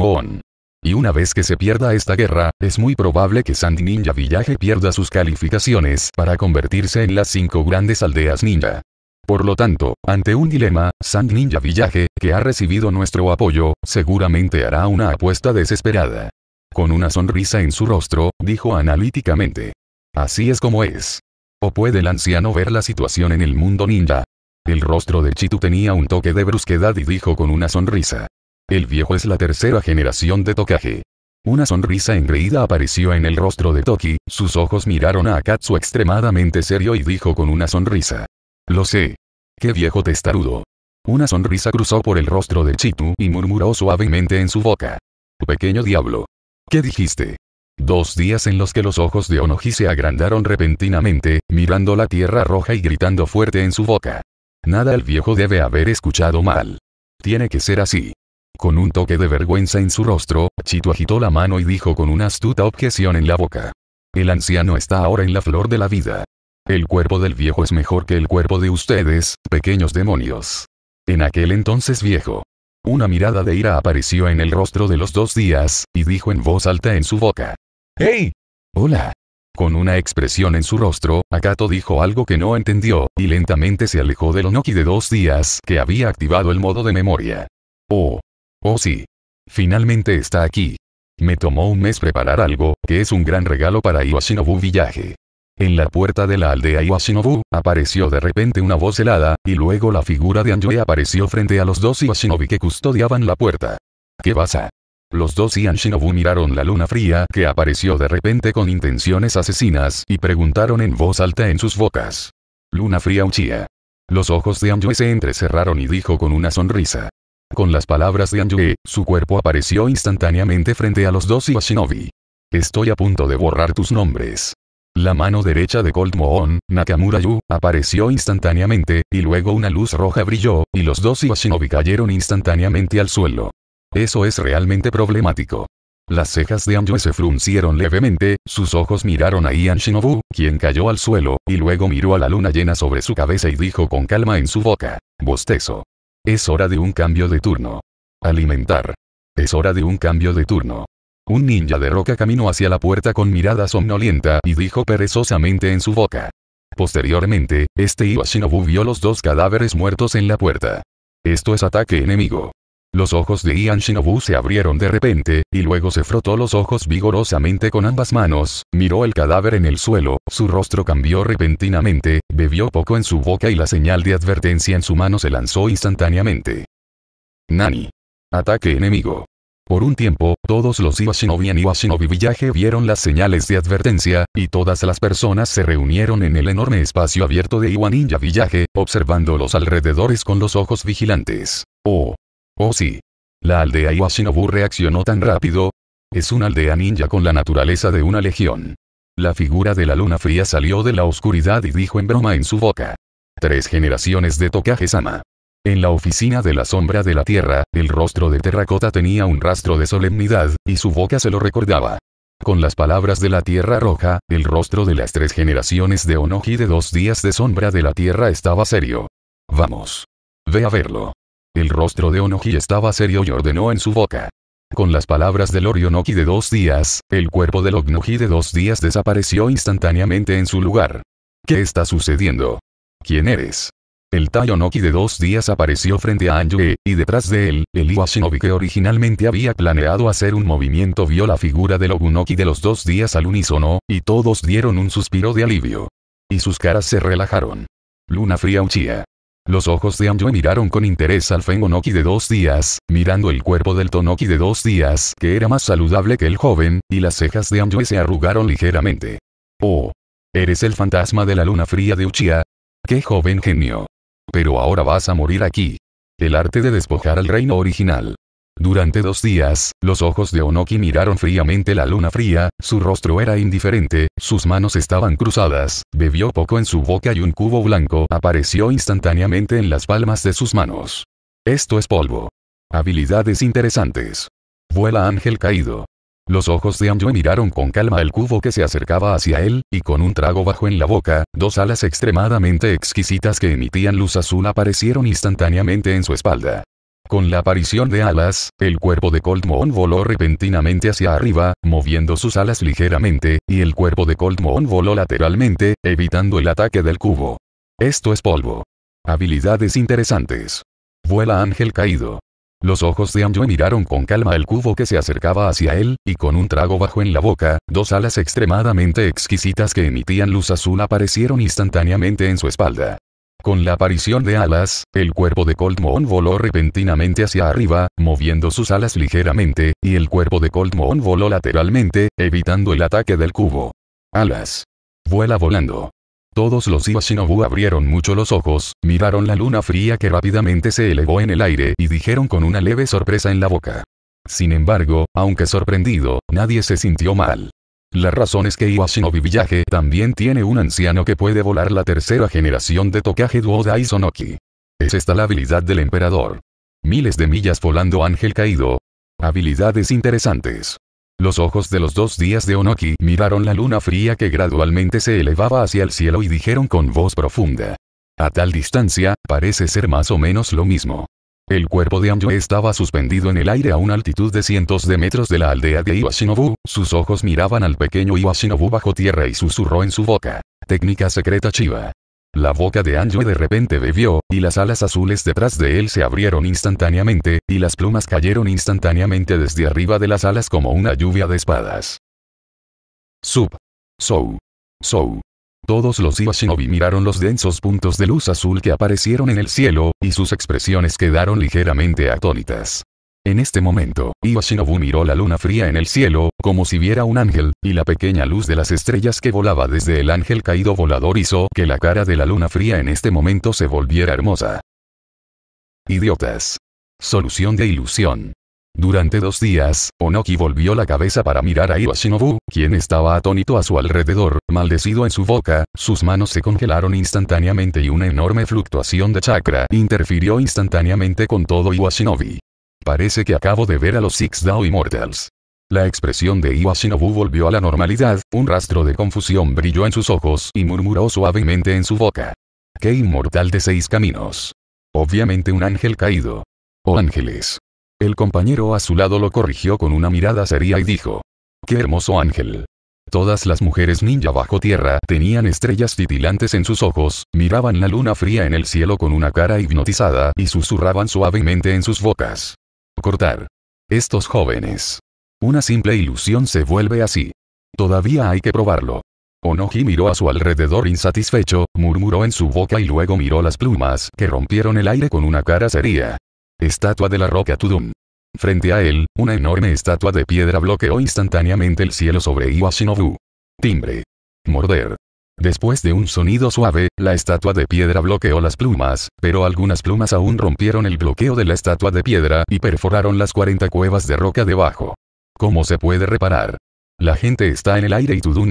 Y una vez que se pierda esta guerra, es muy probable que Sandy Ninja Village pierda sus calificaciones para convertirse en las cinco grandes aldeas ninja. Por lo tanto, ante un dilema, Sand Ninja Village, que ha recibido nuestro apoyo, seguramente hará una apuesta desesperada. Con una sonrisa en su rostro, dijo analíticamente. Así es como es. ¿O puede el anciano ver la situación en el mundo ninja? El rostro de Chitu tenía un toque de brusquedad y dijo con una sonrisa. El viejo es la tercera generación de Tokage. Una sonrisa engreída apareció en el rostro de Toki, sus ojos miraron a Akatsu extremadamente serio y dijo con una sonrisa. Lo sé. Qué viejo testarudo. Una sonrisa cruzó por el rostro de Chitu y murmuró suavemente en su boca. Pequeño diablo. ¿Qué dijiste? Dos días en los que los ojos de Onoji se agrandaron repentinamente, mirando la tierra roja y gritando fuerte en su boca. Nada el viejo debe haber escuchado mal. Tiene que ser así. Con un toque de vergüenza en su rostro, Chitu agitó la mano y dijo con una astuta objeción en la boca. El anciano está ahora en la flor de la vida. El cuerpo del viejo es mejor que el cuerpo de ustedes, pequeños demonios. En aquel entonces viejo. Una mirada de ira apareció en el rostro de los dos días, y dijo en voz alta en su boca. ¡Hey! Hola. Con una expresión en su rostro, Akato dijo algo que no entendió, y lentamente se alejó del Onoki de dos días que había activado el modo de memoria. Oh. Oh sí. Finalmente está aquí. Me tomó un mes preparar algo, que es un gran regalo para Iwashinobu Villaje. En la puerta de la aldea Iwashinobu, apareció de repente una voz helada, y luego la figura de Anjue apareció frente a los dos Iwashinovi que custodiaban la puerta. ¿Qué pasa? Los dos y miraron la luna fría que apareció de repente con intenciones asesinas y preguntaron en voz alta en sus bocas. Luna fría Uchiha. Los ojos de Anjue se entrecerraron y dijo con una sonrisa. Con las palabras de Anjue, su cuerpo apareció instantáneamente frente a los dos Iwashinobi. Estoy a punto de borrar tus nombres. La mano derecha de Cold Moon, Nakamura Yu, apareció instantáneamente, y luego una luz roja brilló, y los dos Iwashinobi cayeron instantáneamente al suelo. Eso es realmente problemático. Las cejas de Anju se fruncieron levemente, sus ojos miraron a Ian Shinobu, quien cayó al suelo, y luego miró a la luna llena sobre su cabeza y dijo con calma en su boca, bostezo. Es hora de un cambio de turno. Alimentar. Es hora de un cambio de turno. Un ninja de roca caminó hacia la puerta con mirada somnolienta y dijo perezosamente en su boca. Posteriormente, este Iwashinobu vio los dos cadáveres muertos en la puerta. Esto es ataque enemigo. Los ojos de Ian Shinobu se abrieron de repente, y luego se frotó los ojos vigorosamente con ambas manos, miró el cadáver en el suelo, su rostro cambió repentinamente, bebió poco en su boca y la señal de advertencia en su mano se lanzó instantáneamente. Nani. Ataque enemigo. Por un tiempo, todos los Iwashinobi en Iwashinobi Villaje vieron las señales de advertencia, y todas las personas se reunieron en el enorme espacio abierto de Ninja Villaje, observando los alrededores con los ojos vigilantes. Oh. Oh sí. La aldea Iwashinobu reaccionó tan rápido. Es una aldea ninja con la naturaleza de una legión. La figura de la luna fría salió de la oscuridad y dijo en broma en su boca. Tres generaciones de Tokage-sama. En la oficina de la sombra de la tierra, el rostro de terracota tenía un rastro de solemnidad, y su boca se lo recordaba. Con las palabras de la Tierra Roja, el rostro de las tres generaciones de Onoji de dos días de sombra de la Tierra estaba serio. Vamos. Ve a verlo. El rostro de Onoji estaba serio y ordenó en su boca. Con las palabras del Orionoki de dos días, el cuerpo del Ognoji de dos días desapareció instantáneamente en su lugar. ¿Qué está sucediendo? ¿Quién eres? El Noki de dos días apareció frente a Anjue, y detrás de él, el Iwashinobi que originalmente había planeado hacer un movimiento vio la figura del Obunoki de los dos días al unísono, y todos dieron un suspiro de alivio. Y sus caras se relajaron. Luna fría Uchiha. Los ojos de Anjue miraron con interés al Fengonoki de dos días, mirando el cuerpo del Tonoki de dos días, que era más saludable que el joven, y las cejas de Anjue se arrugaron ligeramente. Oh. Eres el fantasma de la luna fría de Uchiha. ¡Qué joven genio! Pero ahora vas a morir aquí. El arte de despojar al reino original. Durante dos días, los ojos de Onoki miraron fríamente la luna fría, su rostro era indiferente, sus manos estaban cruzadas, bebió poco en su boca y un cubo blanco apareció instantáneamente en las palmas de sus manos. Esto es polvo. Habilidades interesantes. Vuela ángel caído. Los ojos de Anjue miraron con calma el cubo que se acercaba hacia él, y con un trago bajo en la boca, dos alas extremadamente exquisitas que emitían luz azul aparecieron instantáneamente en su espalda. Con la aparición de alas, el cuerpo de Cold Moon voló repentinamente hacia arriba, moviendo sus alas ligeramente, y el cuerpo de Cold Moon voló lateralmente, evitando el ataque del cubo. Esto es polvo. Habilidades interesantes. Vuela ángel caído. Los ojos de Anjue miraron con calma el cubo que se acercaba hacia él, y con un trago bajo en la boca, dos alas extremadamente exquisitas que emitían luz azul aparecieron instantáneamente en su espalda. Con la aparición de alas, el cuerpo de Cold Moon voló repentinamente hacia arriba, moviendo sus alas ligeramente, y el cuerpo de Cold Moon voló lateralmente, evitando el ataque del cubo. Alas. Vuela volando. Todos los Iwashinobu abrieron mucho los ojos, miraron la luna fría que rápidamente se elevó en el aire y dijeron con una leve sorpresa en la boca. Sin embargo, aunque sorprendido, nadie se sintió mal. La razón es que Iwashinobi Village también tiene un anciano que puede volar la tercera generación de Tokage Duoda Sonoki. Es esta la habilidad del emperador. Miles de millas volando ángel caído. Habilidades interesantes. Los ojos de los dos días de Onoki miraron la luna fría que gradualmente se elevaba hacia el cielo y dijeron con voz profunda. A tal distancia, parece ser más o menos lo mismo. El cuerpo de Anju estaba suspendido en el aire a una altitud de cientos de metros de la aldea de Iwashinobu, sus ojos miraban al pequeño Iwashinobu bajo tierra y susurró en su boca. Técnica secreta Chiva. La boca de Anjo de repente bebió, y las alas azules detrás de él se abrieron instantáneamente, y las plumas cayeron instantáneamente desde arriba de las alas como una lluvia de espadas. Sub. Sou. Sou. Todos los Iwashinobi miraron los densos puntos de luz azul que aparecieron en el cielo, y sus expresiones quedaron ligeramente atónitas. En este momento, Iwashinobu miró la luna fría en el cielo, como si viera un ángel, y la pequeña luz de las estrellas que volaba desde el ángel caído volador hizo que la cara de la luna fría en este momento se volviera hermosa. Idiotas. Solución de ilusión. Durante dos días, Onoki volvió la cabeza para mirar a Iwashinobu, quien estaba atónito a su alrededor, maldecido en su boca, sus manos se congelaron instantáneamente y una enorme fluctuación de chakra interfirió instantáneamente con todo Iwashinobi. Parece que acabo de ver a los Six Dao Immortals. La expresión de Iwashinobu volvió a la normalidad, un rastro de confusión brilló en sus ojos y murmuró suavemente en su boca. ¡Qué inmortal de seis caminos! Obviamente un ángel caído. ¡Oh ángeles! El compañero a su lado lo corrigió con una mirada seria y dijo. ¡Qué hermoso ángel! Todas las mujeres ninja bajo tierra tenían estrellas titilantes en sus ojos, miraban la luna fría en el cielo con una cara hipnotizada y susurraban suavemente en sus bocas. Cortar. Estos jóvenes. Una simple ilusión se vuelve así. Todavía hay que probarlo. Onoji miró a su alrededor insatisfecho, murmuró en su boca y luego miró las plumas que rompieron el aire con una cara seria. Estatua de la roca Tudum. Frente a él, una enorme estatua de piedra bloqueó instantáneamente el cielo sobre Iwashinobu. Timbre. Morder. Después de un sonido suave, la estatua de piedra bloqueó las plumas, pero algunas plumas aún rompieron el bloqueo de la estatua de piedra y perforaron las 40 cuevas de roca debajo. ¿Cómo se puede reparar? La gente está en el aire y Tudu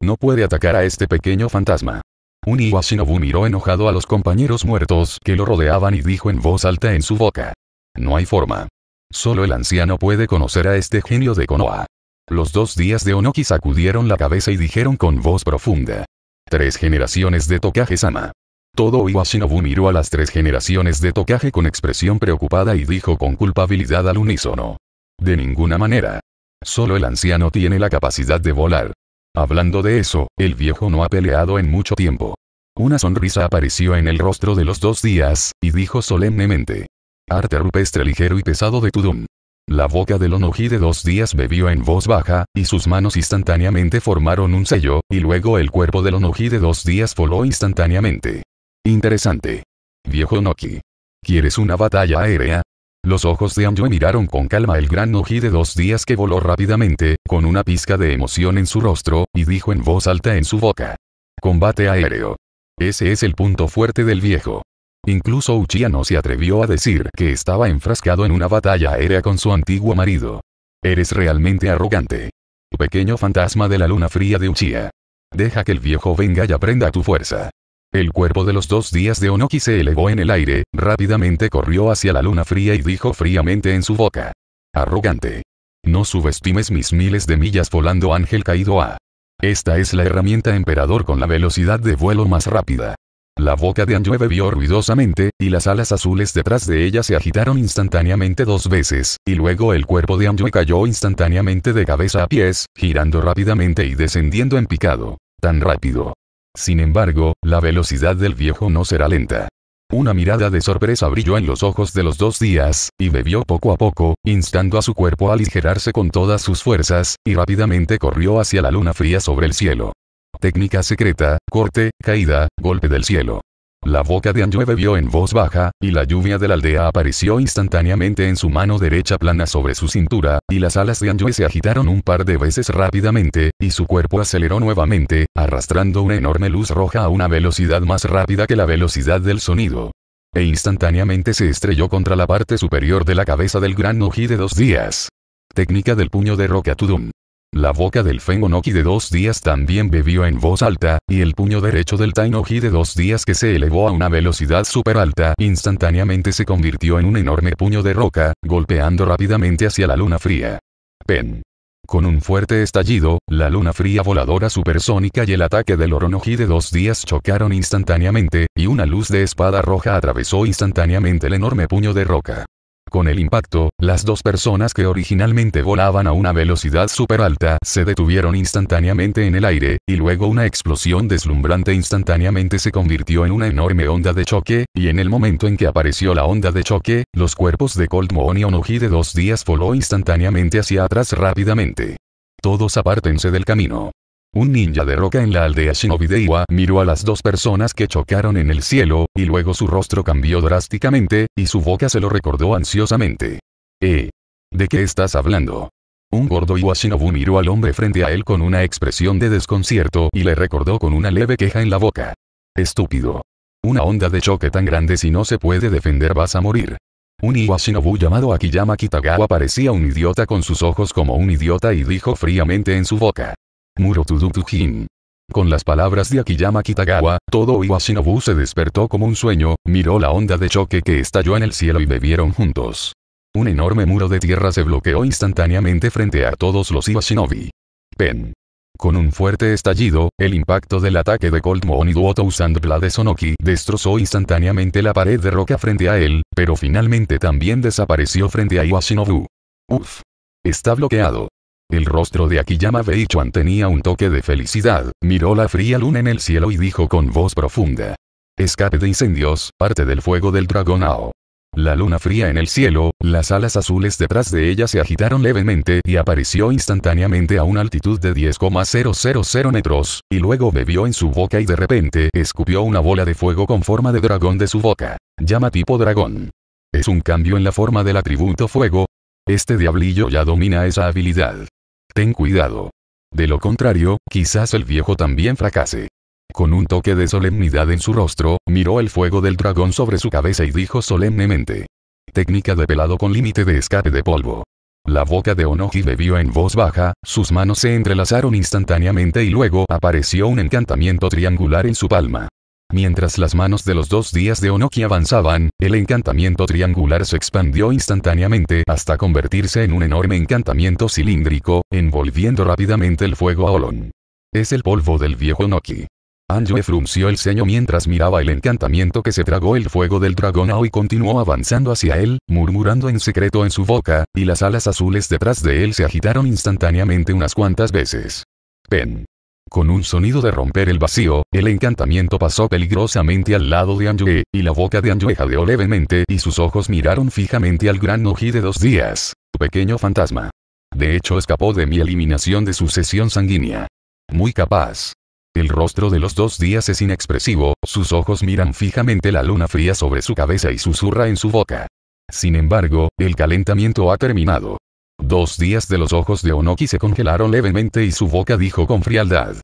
no puede atacar a este pequeño fantasma. Un Iwashinobu miró enojado a los compañeros muertos que lo rodeaban y dijo en voz alta en su boca. No hay forma. Solo el anciano puede conocer a este genio de Konoha. Los dos días de Onoki sacudieron la cabeza y dijeron con voz profunda. Tres generaciones de Tokage-sama. Todo Iwashinobu miró a las tres generaciones de Tokage con expresión preocupada y dijo con culpabilidad al unísono. De ninguna manera. Solo el anciano tiene la capacidad de volar. Hablando de eso, el viejo no ha peleado en mucho tiempo. Una sonrisa apareció en el rostro de los dos días, y dijo solemnemente. Arte rupestre ligero y pesado de Tudum. La boca del Onoji de dos días bebió en voz baja, y sus manos instantáneamente formaron un sello, y luego el cuerpo del Onoji de dos días voló instantáneamente. Interesante. Viejo Noki, ¿Quieres una batalla aérea? Los ojos de Anjo miraron con calma el gran Noji de dos días que voló rápidamente, con una pizca de emoción en su rostro, y dijo en voz alta en su boca. Combate aéreo. Ese es el punto fuerte del viejo. Incluso Uchiha no se atrevió a decir que estaba enfrascado en una batalla aérea con su antiguo marido. Eres realmente arrogante. Pequeño fantasma de la luna fría de Uchiha. Deja que el viejo venga y aprenda tu fuerza. El cuerpo de los dos días de Onoki se elevó en el aire, rápidamente corrió hacia la luna fría y dijo fríamente en su boca. Arrogante. No subestimes mis miles de millas volando ángel caído A. Esta es la herramienta emperador con la velocidad de vuelo más rápida. La boca de Anjue bebió ruidosamente, y las alas azules detrás de ella se agitaron instantáneamente dos veces, y luego el cuerpo de Anjue cayó instantáneamente de cabeza a pies, girando rápidamente y descendiendo en picado. Tan rápido. Sin embargo, la velocidad del viejo no será lenta. Una mirada de sorpresa brilló en los ojos de los dos días, y bebió poco a poco, instando a su cuerpo a aligerarse con todas sus fuerzas, y rápidamente corrió hacia la luna fría sobre el cielo técnica secreta, corte, caída, golpe del cielo. La boca de Anjue bebió en voz baja, y la lluvia de la aldea apareció instantáneamente en su mano derecha plana sobre su cintura, y las alas de Anjue se agitaron un par de veces rápidamente, y su cuerpo aceleró nuevamente, arrastrando una enorme luz roja a una velocidad más rápida que la velocidad del sonido. E instantáneamente se estrelló contra la parte superior de la cabeza del gran Noji de dos días. Técnica del puño de Roca Tudum. La boca del Fengonoki de dos días también bebió en voz alta, y el puño derecho del Tainoji de dos días que se elevó a una velocidad súper alta instantáneamente se convirtió en un enorme puño de roca, golpeando rápidamente hacia la luna fría. Pen. Con un fuerte estallido, la luna fría voladora supersónica y el ataque del Oronoji de dos días chocaron instantáneamente, y una luz de espada roja atravesó instantáneamente el enorme puño de roca. Con el impacto, las dos personas que originalmente volaban a una velocidad súper alta se detuvieron instantáneamente en el aire, y luego una explosión deslumbrante instantáneamente se convirtió en una enorme onda de choque, y en el momento en que apareció la onda de choque, los cuerpos de Cold Moon y Onoji de dos días voló instantáneamente hacia atrás rápidamente. Todos apártense del camino. Un ninja de roca en la aldea Shinobideiwa miró a las dos personas que chocaron en el cielo, y luego su rostro cambió drásticamente, y su boca se lo recordó ansiosamente. ¿Eh? ¿De qué estás hablando? Un gordo Iwashinobu miró al hombre frente a él con una expresión de desconcierto y le recordó con una leve queja en la boca. Estúpido. Una onda de choque tan grande si no se puede defender vas a morir. Un Iwashinobu llamado Akiyama Kitagawa parecía un idiota con sus ojos como un idiota y dijo fríamente en su boca muro Tujin. Con las palabras de Akiyama Kitagawa, todo Iwashinobu se despertó como un sueño, miró la onda de choque que estalló en el cielo y bebieron juntos. Un enorme muro de tierra se bloqueó instantáneamente frente a todos los Iwashinobi. Pen. Con un fuerte estallido, el impacto del ataque de Cold y Duoto usando de Sonoki destrozó instantáneamente la pared de roca frente a él, pero finalmente también desapareció frente a Iwashinobu. Uf. Está bloqueado. El rostro de Akiyama Beichuan tenía un toque de felicidad, miró la fría luna en el cielo y dijo con voz profunda. Escape de incendios, parte del fuego del dragón Ao. La luna fría en el cielo, las alas azules detrás de ella se agitaron levemente y apareció instantáneamente a una altitud de 10,000 metros, y luego bebió en su boca y de repente escupió una bola de fuego con forma de dragón de su boca. Llama tipo dragón. Es un cambio en la forma del atributo fuego. Este diablillo ya domina esa habilidad. Ten cuidado. De lo contrario, quizás el viejo también fracase. Con un toque de solemnidad en su rostro, miró el fuego del dragón sobre su cabeza y dijo solemnemente. Técnica de pelado con límite de escape de polvo. La boca de Onoji bebió en voz baja, sus manos se entrelazaron instantáneamente y luego apareció un encantamiento triangular en su palma. Mientras las manos de los dos días de Onoki avanzaban, el encantamiento triangular se expandió instantáneamente hasta convertirse en un enorme encantamiento cilíndrico, envolviendo rápidamente el fuego a Olon. Es el polvo del viejo Onoki. Anjue frunció el ceño mientras miraba el encantamiento que se tragó el fuego del dragón y continuó avanzando hacia él, murmurando en secreto en su boca, y las alas azules detrás de él se agitaron instantáneamente unas cuantas veces. Pen. Con un sonido de romper el vacío, el encantamiento pasó peligrosamente al lado de Anjue, y la boca de Anjue jadeó levemente y sus ojos miraron fijamente al gran Oji de dos días, pequeño fantasma. De hecho escapó de mi eliminación de su sesión sanguínea. Muy capaz. El rostro de los dos días es inexpresivo, sus ojos miran fijamente la luna fría sobre su cabeza y susurra en su boca. Sin embargo, el calentamiento ha terminado. Dos días de los ojos de Onoki se congelaron levemente y su boca dijo con frialdad.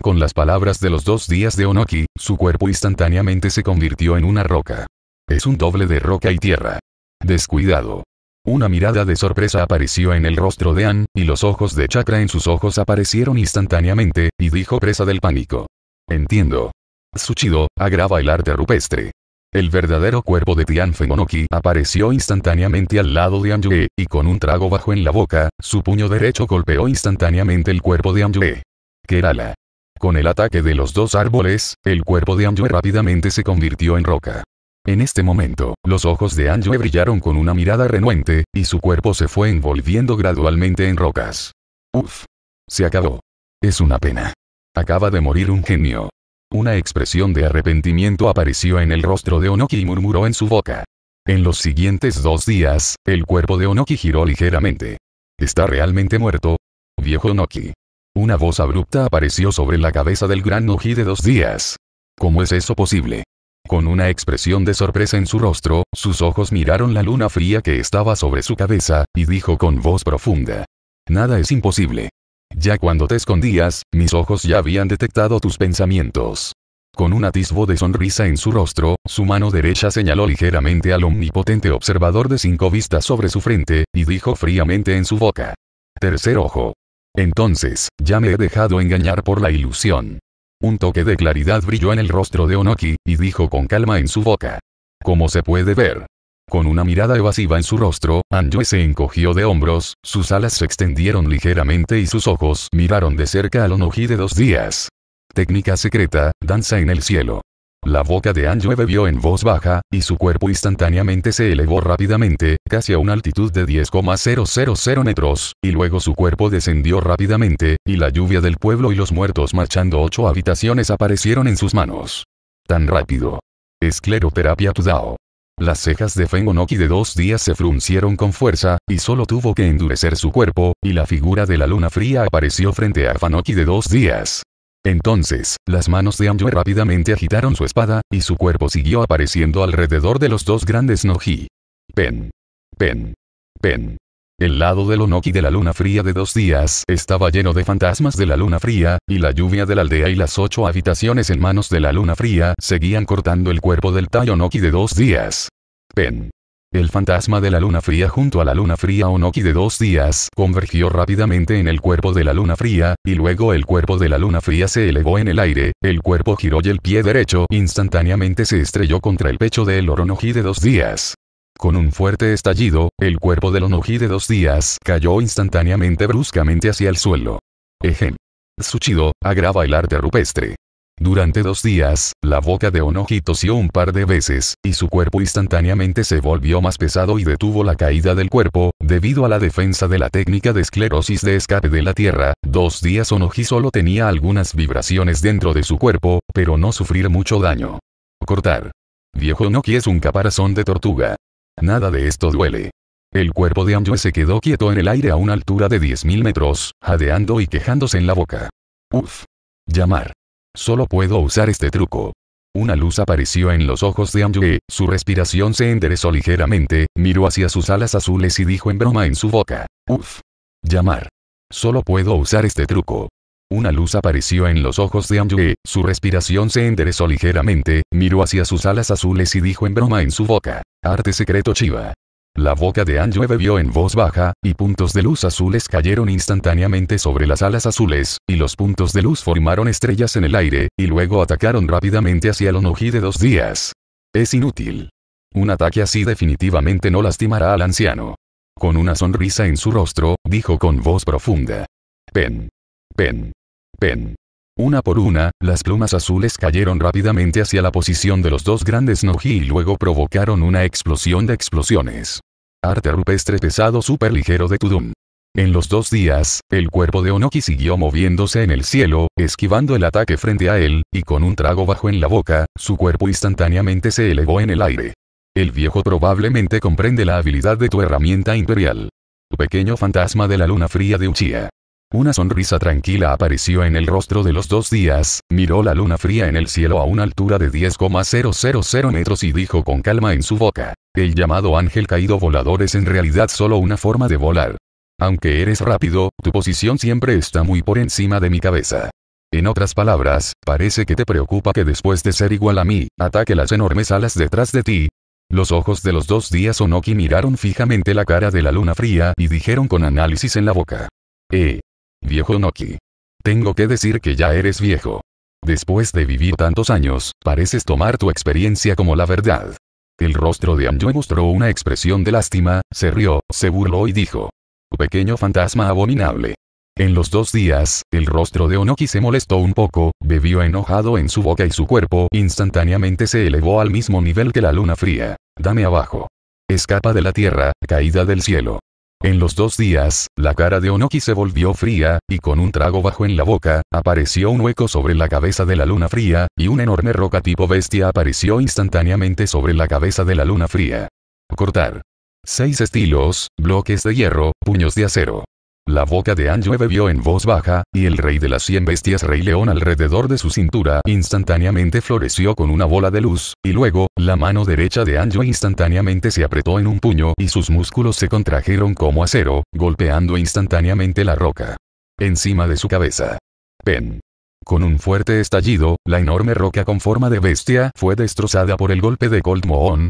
Con las palabras de los dos días de Onoki, su cuerpo instantáneamente se convirtió en una roca. Es un doble de roca y tierra. Descuidado. Una mirada de sorpresa apareció en el rostro de An y los ojos de chakra en sus ojos aparecieron instantáneamente, y dijo presa del pánico. Entiendo. Suchido, agrava el arte rupestre. El verdadero cuerpo de Tian Fengonoki apareció instantáneamente al lado de Anjue, y con un trago bajo en la boca, su puño derecho golpeó instantáneamente el cuerpo de Anjue. Kerala. Con el ataque de los dos árboles, el cuerpo de Anjue rápidamente se convirtió en roca. En este momento, los ojos de Anjue brillaron con una mirada renuente, y su cuerpo se fue envolviendo gradualmente en rocas. Uf. Se acabó. Es una pena. Acaba de morir un genio. Una expresión de arrepentimiento apareció en el rostro de Onoki y murmuró en su boca. En los siguientes dos días, el cuerpo de Onoki giró ligeramente. ¿Está realmente muerto? Viejo Onoki. Una voz abrupta apareció sobre la cabeza del gran Noji de dos días. ¿Cómo es eso posible? Con una expresión de sorpresa en su rostro, sus ojos miraron la luna fría que estaba sobre su cabeza, y dijo con voz profunda. Nada es imposible. Ya cuando te escondías, mis ojos ya habían detectado tus pensamientos. Con un atisbo de sonrisa en su rostro, su mano derecha señaló ligeramente al omnipotente observador de cinco vistas sobre su frente, y dijo fríamente en su boca. Tercer ojo. Entonces, ya me he dejado engañar por la ilusión. Un toque de claridad brilló en el rostro de Onoki, y dijo con calma en su boca. Como se puede ver, con una mirada evasiva en su rostro, Anjue se encogió de hombros, sus alas se extendieron ligeramente y sus ojos miraron de cerca al Onoji de dos días. Técnica secreta, danza en el cielo. La boca de Anjue bebió en voz baja, y su cuerpo instantáneamente se elevó rápidamente, casi a una altitud de 10,000 metros, y luego su cuerpo descendió rápidamente, y la lluvia del pueblo y los muertos marchando ocho habitaciones aparecieron en sus manos. Tan rápido. Escleroterapia Tudao. Las cejas de Fengonoki de dos días se fruncieron con fuerza, y solo tuvo que endurecer su cuerpo, y la figura de la luna fría apareció frente a Fanoki de dos días. Entonces, las manos de Anjue rápidamente agitaron su espada, y su cuerpo siguió apareciendo alrededor de los dos grandes Noji. Pen. Pen. Pen. El lado del Onoki de la luna fría de dos días estaba lleno de fantasmas de la luna fría, y la lluvia de la aldea y las ocho habitaciones en manos de la luna fría seguían cortando el cuerpo del Tai Onoki de dos días. Pen. El fantasma de la luna fría junto a la luna fría Onoki de dos días convergió rápidamente en el cuerpo de la luna fría, y luego el cuerpo de la luna fría se elevó en el aire, el cuerpo giró y el pie derecho instantáneamente se estrelló contra el pecho del oronoki de dos días. Con un fuerte estallido, el cuerpo del Onoji de dos días cayó instantáneamente bruscamente hacia el suelo. Ejem. Tsuchido, agrava el arte rupestre. Durante dos días, la boca de Onoji tosió un par de veces, y su cuerpo instantáneamente se volvió más pesado y detuvo la caída del cuerpo, debido a la defensa de la técnica de esclerosis de escape de la Tierra. Dos días Onoji solo tenía algunas vibraciones dentro de su cuerpo, pero no sufrir mucho daño. Cortar. Viejo Onoji es un caparazón de tortuga. Nada de esto duele. El cuerpo de Anjue se quedó quieto en el aire a una altura de 10.000 metros, jadeando y quejándose en la boca. Uf. Llamar. Solo puedo usar este truco. Una luz apareció en los ojos de Anjue, su respiración se enderezó ligeramente, miró hacia sus alas azules y dijo en broma en su boca. Uf. Llamar. Solo puedo usar este truco. Una luz apareció en los ojos de Anjue, su respiración se enderezó ligeramente, miró hacia sus alas azules y dijo en broma en su boca. Arte secreto Chiva. La boca de Anjue bebió en voz baja, y puntos de luz azules cayeron instantáneamente sobre las alas azules, y los puntos de luz formaron estrellas en el aire, y luego atacaron rápidamente hacia el Onoji de dos días. Es inútil. Un ataque así definitivamente no lastimará al anciano. Con una sonrisa en su rostro, dijo con voz profunda. Pen. Pen. Pen. Una por una, las plumas azules cayeron rápidamente hacia la posición de los dos grandes Noji y luego provocaron una explosión de explosiones. Arte rupestre pesado súper ligero de Tudum. En los dos días, el cuerpo de Onoki siguió moviéndose en el cielo, esquivando el ataque frente a él, y con un trago bajo en la boca, su cuerpo instantáneamente se elevó en el aire. El viejo probablemente comprende la habilidad de tu herramienta imperial. Tu pequeño fantasma de la luna fría de Uchiha. Una sonrisa tranquila apareció en el rostro de los dos días, miró la luna fría en el cielo a una altura de 10,000 metros y dijo con calma en su boca, el llamado ángel caído volador es en realidad solo una forma de volar. Aunque eres rápido, tu posición siempre está muy por encima de mi cabeza. En otras palabras, parece que te preocupa que después de ser igual a mí, ataque las enormes alas detrás de ti. Los ojos de los dos días sonoki miraron fijamente la cara de la luna fría y dijeron con análisis en la boca. Eh, Viejo Noki. Tengo que decir que ya eres viejo. Después de vivir tantos años, pareces tomar tu experiencia como la verdad. El rostro de Anjo mostró una expresión de lástima, se rió, se burló y dijo. Pequeño fantasma abominable. En los dos días, el rostro de Onoki se molestó un poco, bebió enojado en su boca y su cuerpo instantáneamente se elevó al mismo nivel que la luna fría. Dame abajo. Escapa de la tierra, caída del cielo. En los dos días, la cara de Onoki se volvió fría, y con un trago bajo en la boca, apareció un hueco sobre la cabeza de la luna fría, y un enorme roca tipo bestia apareció instantáneamente sobre la cabeza de la luna fría. Cortar. Seis estilos, bloques de hierro, puños de acero. La boca de Anjue bebió en voz baja, y el rey de las cien bestias Rey León alrededor de su cintura instantáneamente floreció con una bola de luz, y luego, la mano derecha de Anjue instantáneamente se apretó en un puño y sus músculos se contrajeron como acero, golpeando instantáneamente la roca. Encima de su cabeza. Pen. Con un fuerte estallido, la enorme roca con forma de bestia fue destrozada por el golpe de Cold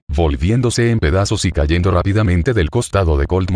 volviéndose en pedazos y cayendo rápidamente del costado de Cold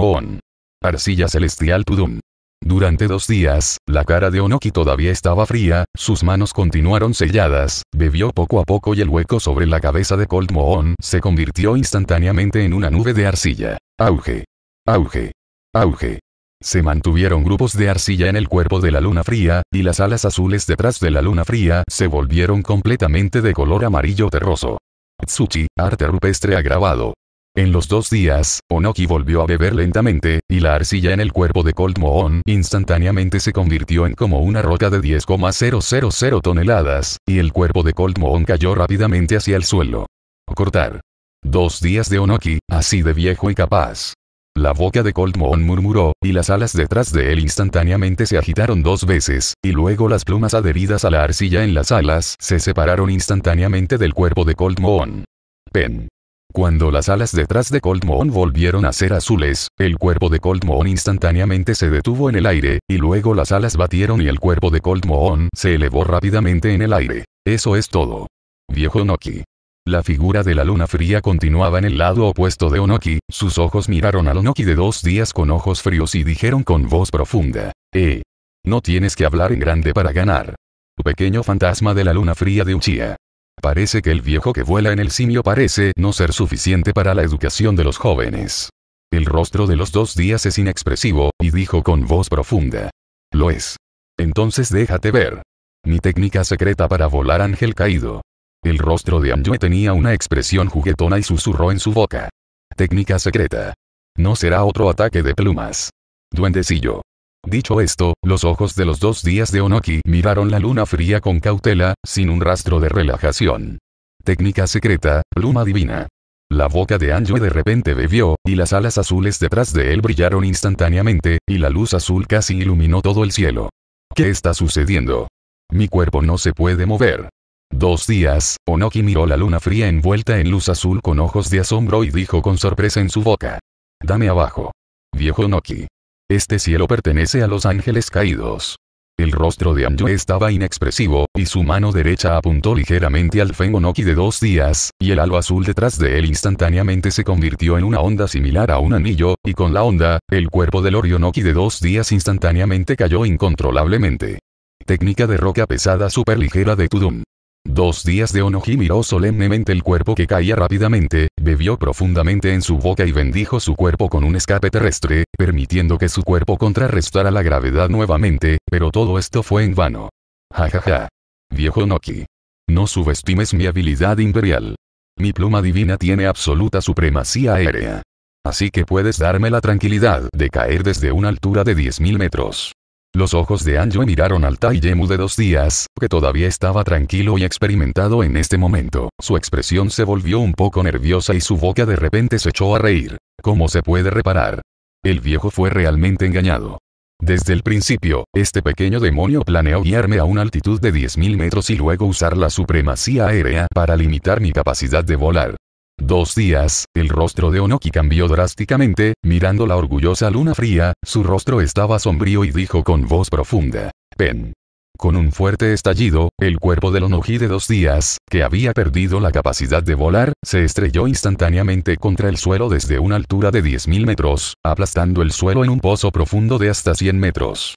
Arcilla celestial Tudum. Durante dos días, la cara de Onoki todavía estaba fría, sus manos continuaron selladas, bebió poco a poco y el hueco sobre la cabeza de Colt Moon se convirtió instantáneamente en una nube de arcilla. Auge. Auge. Auge. Se mantuvieron grupos de arcilla en el cuerpo de la luna fría, y las alas azules detrás de la luna fría se volvieron completamente de color amarillo terroso. Tsuchi, arte rupestre agravado. En los dos días, Onoki volvió a beber lentamente, y la arcilla en el cuerpo de Colt Moon instantáneamente se convirtió en como una roca de 10,000 toneladas, y el cuerpo de Colt Moon cayó rápidamente hacia el suelo. Cortar. Dos días de Onoki, así de viejo y capaz. La boca de Colt Moon murmuró, y las alas detrás de él instantáneamente se agitaron dos veces, y luego las plumas adheridas a la arcilla en las alas se separaron instantáneamente del cuerpo de Colt Moon. Pen. Cuando las alas detrás de Cold Moon volvieron a ser azules, el cuerpo de Cold Moon instantáneamente se detuvo en el aire, y luego las alas batieron y el cuerpo de Cold Moon se elevó rápidamente en el aire. Eso es todo. Viejo Onoki. La figura de la luna fría continuaba en el lado opuesto de Onoki, sus ojos miraron al Onoki de dos días con ojos fríos y dijeron con voz profunda. Eh. No tienes que hablar en grande para ganar. Pequeño fantasma de la luna fría de Uchiha. Parece que el viejo que vuela en el simio parece no ser suficiente para la educación de los jóvenes. El rostro de los dos días es inexpresivo, y dijo con voz profunda. Lo es. Entonces déjate ver. Mi técnica secreta para volar ángel caído. El rostro de Anjue tenía una expresión juguetona y susurró en su boca. Técnica secreta. No será otro ataque de plumas. Duendecillo. Dicho esto, los ojos de los dos días de Onoki miraron la luna fría con cautela, sin un rastro de relajación. Técnica secreta, pluma divina. La boca de Anjue de repente bebió, y las alas azules detrás de él brillaron instantáneamente, y la luz azul casi iluminó todo el cielo. ¿Qué está sucediendo? Mi cuerpo no se puede mover. Dos días, Onoki miró la luna fría envuelta en luz azul con ojos de asombro y dijo con sorpresa en su boca. Dame abajo. Viejo Onoki. Este cielo pertenece a los ángeles caídos. El rostro de Anju estaba inexpresivo, y su mano derecha apuntó ligeramente al Fengonoki de dos días, y el halo azul detrás de él instantáneamente se convirtió en una onda similar a un anillo, y con la onda, el cuerpo del Orionoki de dos días instantáneamente cayó incontrolablemente. Técnica de roca pesada ligera de Tudum. Dos días de Onoji miró solemnemente el cuerpo que caía rápidamente, bebió profundamente en su boca y bendijo su cuerpo con un escape terrestre, permitiendo que su cuerpo contrarrestara la gravedad nuevamente, pero todo esto fue en vano. Jajaja. Ja, ja. Viejo Noki, No subestimes mi habilidad imperial. Mi pluma divina tiene absoluta supremacía aérea. Así que puedes darme la tranquilidad de caer desde una altura de 10.000 metros. Los ojos de Anjo miraron al Taiyemu de dos días, que todavía estaba tranquilo y experimentado en este momento. Su expresión se volvió un poco nerviosa y su boca de repente se echó a reír. ¿Cómo se puede reparar? El viejo fue realmente engañado. Desde el principio, este pequeño demonio planeó guiarme a una altitud de 10.000 metros y luego usar la supremacía aérea para limitar mi capacidad de volar. Dos días, el rostro de Onoki cambió drásticamente, mirando la orgullosa luna fría, su rostro estaba sombrío y dijo con voz profunda. ¡Pen! Con un fuerte estallido, el cuerpo del Onoki de dos días, que había perdido la capacidad de volar, se estrelló instantáneamente contra el suelo desde una altura de 10.000 metros, aplastando el suelo en un pozo profundo de hasta 100 metros.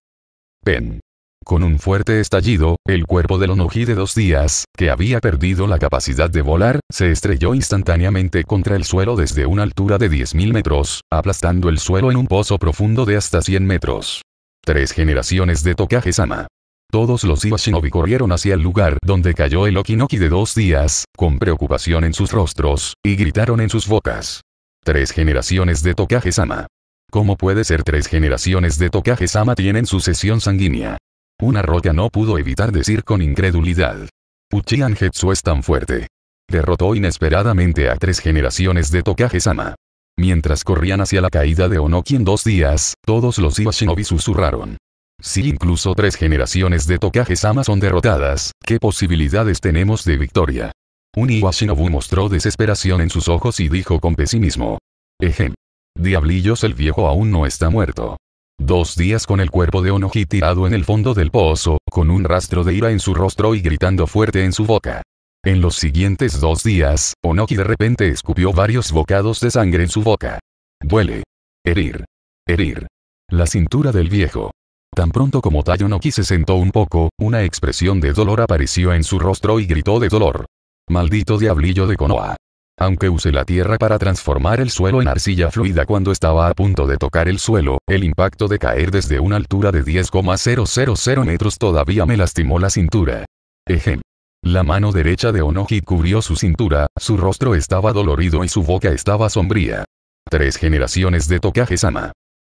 Pen. Con un fuerte estallido, el cuerpo del Onoji de dos días, que había perdido la capacidad de volar, se estrelló instantáneamente contra el suelo desde una altura de 10.000 metros, aplastando el suelo en un pozo profundo de hasta 100 metros. Tres generaciones de Tokage-sama. Todos los Iwashinobi corrieron hacia el lugar donde cayó el Okinoki de dos días, con preocupación en sus rostros, y gritaron en sus bocas. Tres generaciones de Tokage-sama. ¿Cómo puede ser tres generaciones de Tokage-sama tienen sucesión sanguínea? Una roca no pudo evitar decir con incredulidad. Uchihan es tan fuerte. Derrotó inesperadamente a tres generaciones de Tokage-sama. Mientras corrían hacia la caída de Onoki en dos días, todos los Iwashinobi susurraron. Si incluso tres generaciones de Tokage-sama son derrotadas, ¿qué posibilidades tenemos de victoria? Un Iwashinobu mostró desesperación en sus ojos y dijo con pesimismo. Ejem. Diablillos el viejo aún no está muerto. Dos días con el cuerpo de Onoji tirado en el fondo del pozo, con un rastro de ira en su rostro y gritando fuerte en su boca. En los siguientes dos días, Onoki de repente escupió varios bocados de sangre en su boca. Duele. Herir. Herir. La cintura del viejo. Tan pronto como Tayonoki se sentó un poco, una expresión de dolor apareció en su rostro y gritó de dolor. Maldito diablillo de Konoha. Aunque usé la tierra para transformar el suelo en arcilla fluida cuando estaba a punto de tocar el suelo, el impacto de caer desde una altura de 10,000 metros todavía me lastimó la cintura. Ejem. La mano derecha de Onoji cubrió su cintura, su rostro estaba dolorido y su boca estaba sombría. Tres generaciones de tokage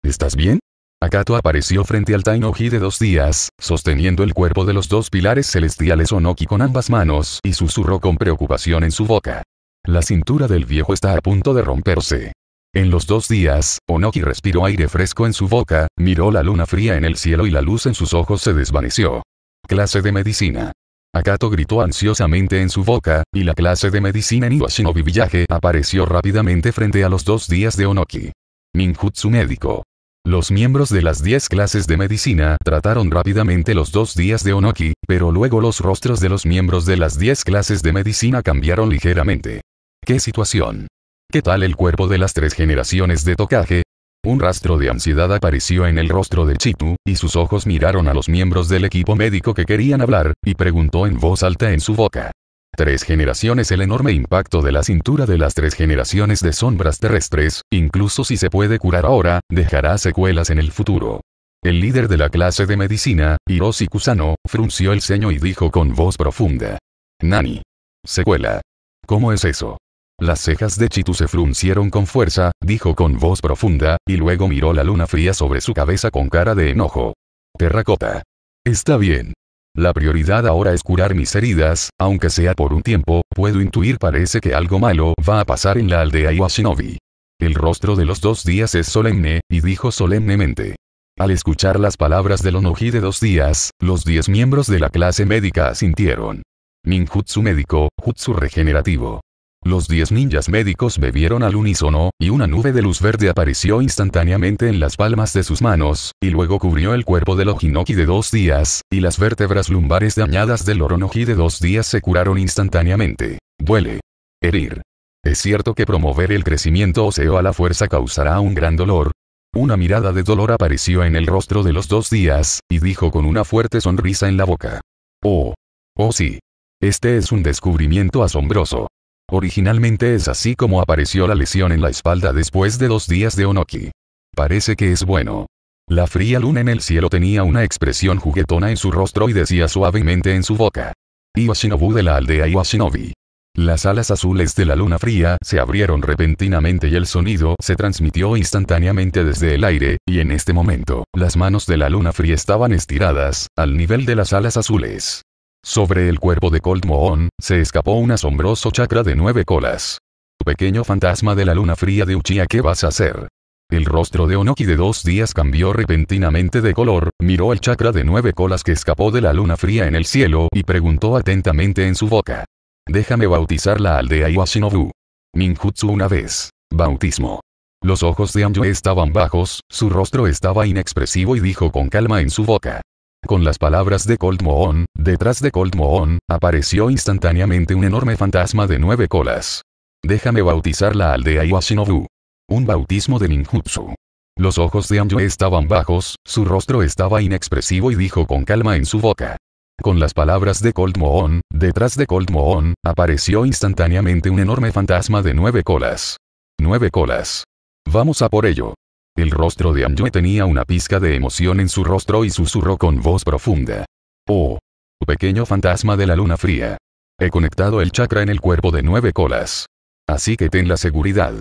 ¿Estás bien? Akato apareció frente al Tainoji de dos días, sosteniendo el cuerpo de los dos pilares celestiales Onoki con ambas manos y susurró con preocupación en su boca. La cintura del viejo está a punto de romperse. En los dos días, Onoki respiró aire fresco en su boca, miró la luna fría en el cielo y la luz en sus ojos se desvaneció. Clase de medicina. Akato gritó ansiosamente en su boca, y la clase de medicina en Iwashinobi apareció rápidamente frente a los dos días de Onoki. Ninjutsu médico. Los miembros de las diez clases de medicina trataron rápidamente los dos días de Onoki, pero luego los rostros de los miembros de las diez clases de medicina cambiaron ligeramente. ¿Qué situación? ¿Qué tal el cuerpo de las tres generaciones de Tokage? Un rastro de ansiedad apareció en el rostro de Chitu, y sus ojos miraron a los miembros del equipo médico que querían hablar, y preguntó en voz alta en su boca. Tres generaciones El enorme impacto de la cintura de las tres generaciones de sombras terrestres, incluso si se puede curar ahora, dejará secuelas en el futuro. El líder de la clase de medicina, Hiroshi Kusano, frunció el ceño y dijo con voz profunda. Nani. Secuela. ¿Cómo es eso? Las cejas de Chitu se fruncieron con fuerza, dijo con voz profunda, y luego miró la luna fría sobre su cabeza con cara de enojo. Terracota. Está bien. La prioridad ahora es curar mis heridas, aunque sea por un tiempo, puedo intuir parece que algo malo va a pasar en la aldea Iwashinobi. El rostro de los dos días es solemne, y dijo solemnemente. Al escuchar las palabras del Onoji de dos días, los diez miembros de la clase médica asintieron. Ninjutsu médico, jutsu regenerativo. Los diez ninjas médicos bebieron al unísono, y una nube de luz verde apareció instantáneamente en las palmas de sus manos, y luego cubrió el cuerpo del Ojinoki de dos días, y las vértebras lumbares dañadas del Noji de dos días se curaron instantáneamente. Duele. Herir. Es cierto que promover el crecimiento óseo a la fuerza causará un gran dolor. Una mirada de dolor apareció en el rostro de los dos días, y dijo con una fuerte sonrisa en la boca. Oh. Oh sí. Este es un descubrimiento asombroso. Originalmente es así como apareció la lesión en la espalda después de dos días de Onoki. Parece que es bueno. La fría luna en el cielo tenía una expresión juguetona en su rostro y decía suavemente en su boca. Iwashinobu de la aldea Iwashinobi. Las alas azules de la luna fría se abrieron repentinamente y el sonido se transmitió instantáneamente desde el aire, y en este momento, las manos de la luna fría estaban estiradas, al nivel de las alas azules. Sobre el cuerpo de Cold Moon, se escapó un asombroso chakra de nueve colas. Pequeño fantasma de la luna fría de Uchiha, ¿qué vas a hacer? El rostro de Onoki de dos días cambió repentinamente de color, miró el chakra de nueve colas que escapó de la luna fría en el cielo y preguntó atentamente en su boca. Déjame bautizar la aldea Iwashinobu. Ninjutsu una vez. Bautismo. Los ojos de Anju estaban bajos, su rostro estaba inexpresivo y dijo con calma en su boca. Con las palabras de Cold Moon, detrás de Cold Moon, apareció instantáneamente un enorme fantasma de nueve colas. Déjame bautizar la aldea Iwashinobu. Un bautismo de ninjutsu. Los ojos de Anju estaban bajos, su rostro estaba inexpresivo y dijo con calma en su boca. Con las palabras de Cold Moon, detrás de Cold Moon, apareció instantáneamente un enorme fantasma de nueve colas. Nueve colas. Vamos a por ello. El rostro de Anjue tenía una pizca de emoción en su rostro y susurró con voz profunda. Oh. Pequeño fantasma de la luna fría. He conectado el chakra en el cuerpo de nueve colas. Así que ten la seguridad.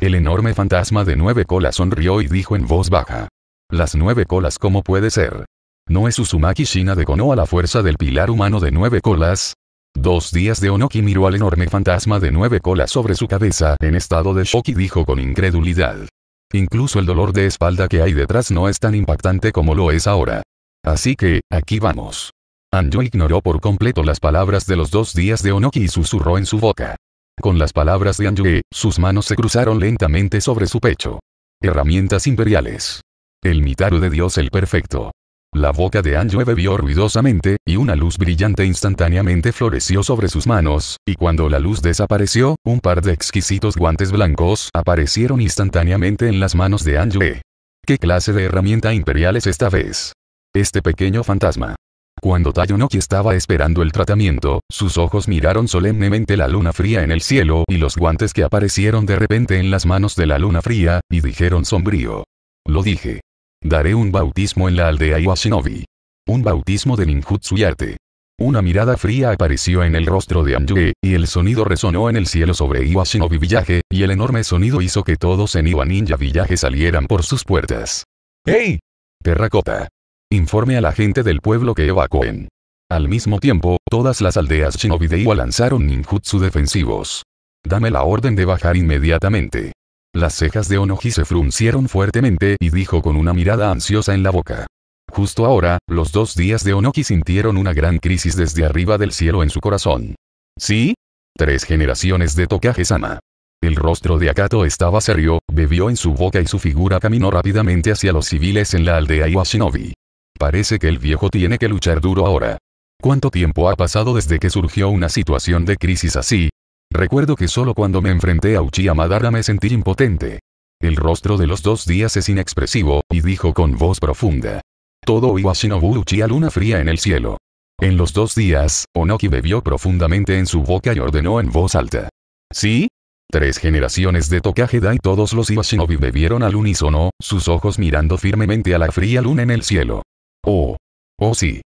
El enorme fantasma de nueve colas sonrió y dijo en voz baja. Las nueve colas ¿cómo puede ser? ¿No es Uzumaki Shina de Konoha la fuerza del pilar humano de nueve colas? Dos días de Onoki miró al enorme fantasma de nueve colas sobre su cabeza en estado de shock y dijo con incredulidad. Incluso el dolor de espalda que hay detrás no es tan impactante como lo es ahora. Así que, aquí vamos. Anjo ignoró por completo las palabras de los dos días de Onoki y susurró en su boca. Con las palabras de Anju, sus manos se cruzaron lentamente sobre su pecho. Herramientas imperiales. El Mitaru de Dios el Perfecto. La boca de Anjue bebió ruidosamente, y una luz brillante instantáneamente floreció sobre sus manos, y cuando la luz desapareció, un par de exquisitos guantes blancos aparecieron instantáneamente en las manos de Anjue. ¿Qué clase de herramienta imperial es esta vez? Este pequeño fantasma. Cuando Tayonoki estaba esperando el tratamiento, sus ojos miraron solemnemente la luna fría en el cielo y los guantes que aparecieron de repente en las manos de la luna fría, y dijeron sombrío. Lo dije. Daré un bautismo en la aldea Iwashinobi. Un bautismo de ninjutsu y arte. Una mirada fría apareció en el rostro de Anjue, y el sonido resonó en el cielo sobre Iwashinobi Villaje, y el enorme sonido hizo que todos en Iwa Ninja Villaje salieran por sus puertas. ¡Hey! Terracota. Informe a la gente del pueblo que evacúen. Al mismo tiempo, todas las aldeas shinobi de Iwa lanzaron ninjutsu defensivos. Dame la orden de bajar inmediatamente. Las cejas de Onoji se fruncieron fuertemente y dijo con una mirada ansiosa en la boca. Justo ahora, los dos días de Onoki sintieron una gran crisis desde arriba del cielo en su corazón. ¿Sí? Tres generaciones de Tokage-sama. El rostro de Akato estaba serio, bebió en su boca y su figura caminó rápidamente hacia los civiles en la aldea Iwashinobi. Parece que el viejo tiene que luchar duro ahora. ¿Cuánto tiempo ha pasado desde que surgió una situación de crisis así? Recuerdo que solo cuando me enfrenté a Uchiha Madara me sentí impotente. El rostro de los dos días es inexpresivo, y dijo con voz profunda. Todo Iwashinobu Uchi Uchiha luna fría en el cielo. En los dos días, Onoki bebió profundamente en su boca y ordenó en voz alta. ¿Sí? Tres generaciones de Tokage y todos los Iwashinobi bebieron al unísono, sus ojos mirando firmemente a la fría luna en el cielo. Oh. Oh sí.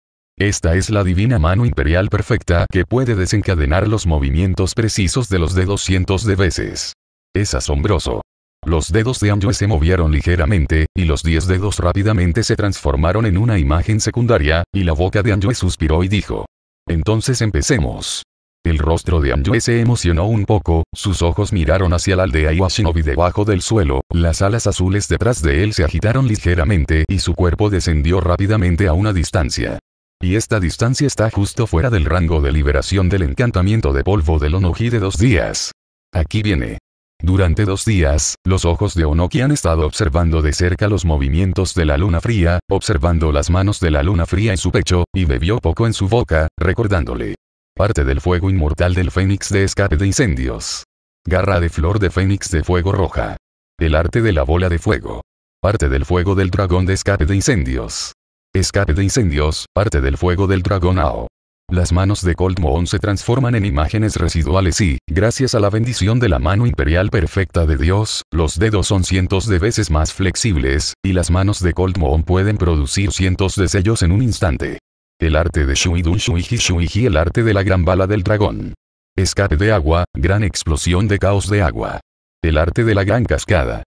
Esta es la divina mano imperial perfecta que puede desencadenar los movimientos precisos de los dedos cientos de veces. Es asombroso. Los dedos de Anjue se movieron ligeramente, y los diez dedos rápidamente se transformaron en una imagen secundaria, y la boca de Anjue suspiró y dijo. Entonces empecemos. El rostro de Anjue se emocionó un poco, sus ojos miraron hacia la aldea Iwashinobi debajo del suelo, las alas azules detrás de él se agitaron ligeramente y su cuerpo descendió rápidamente a una distancia y esta distancia está justo fuera del rango de liberación del encantamiento de polvo del Onoki de dos días. Aquí viene. Durante dos días, los ojos de Onoki han estado observando de cerca los movimientos de la luna fría, observando las manos de la luna fría en su pecho, y bebió poco en su boca, recordándole. Parte del fuego inmortal del fénix de escape de incendios. Garra de flor de fénix de fuego roja. El arte de la bola de fuego. Parte del fuego del dragón de escape de incendios. Escape de incendios, parte del fuego del dragón Ao. Las manos de Cold Moon se transforman en imágenes residuales y, gracias a la bendición de la mano imperial perfecta de Dios, los dedos son cientos de veces más flexibles, y las manos de Cold Moon pueden producir cientos de sellos en un instante. El arte de Shuidun Shuiji Shuiji El arte de la gran bala del dragón. Escape de agua, gran explosión de caos de agua. El arte de la gran cascada.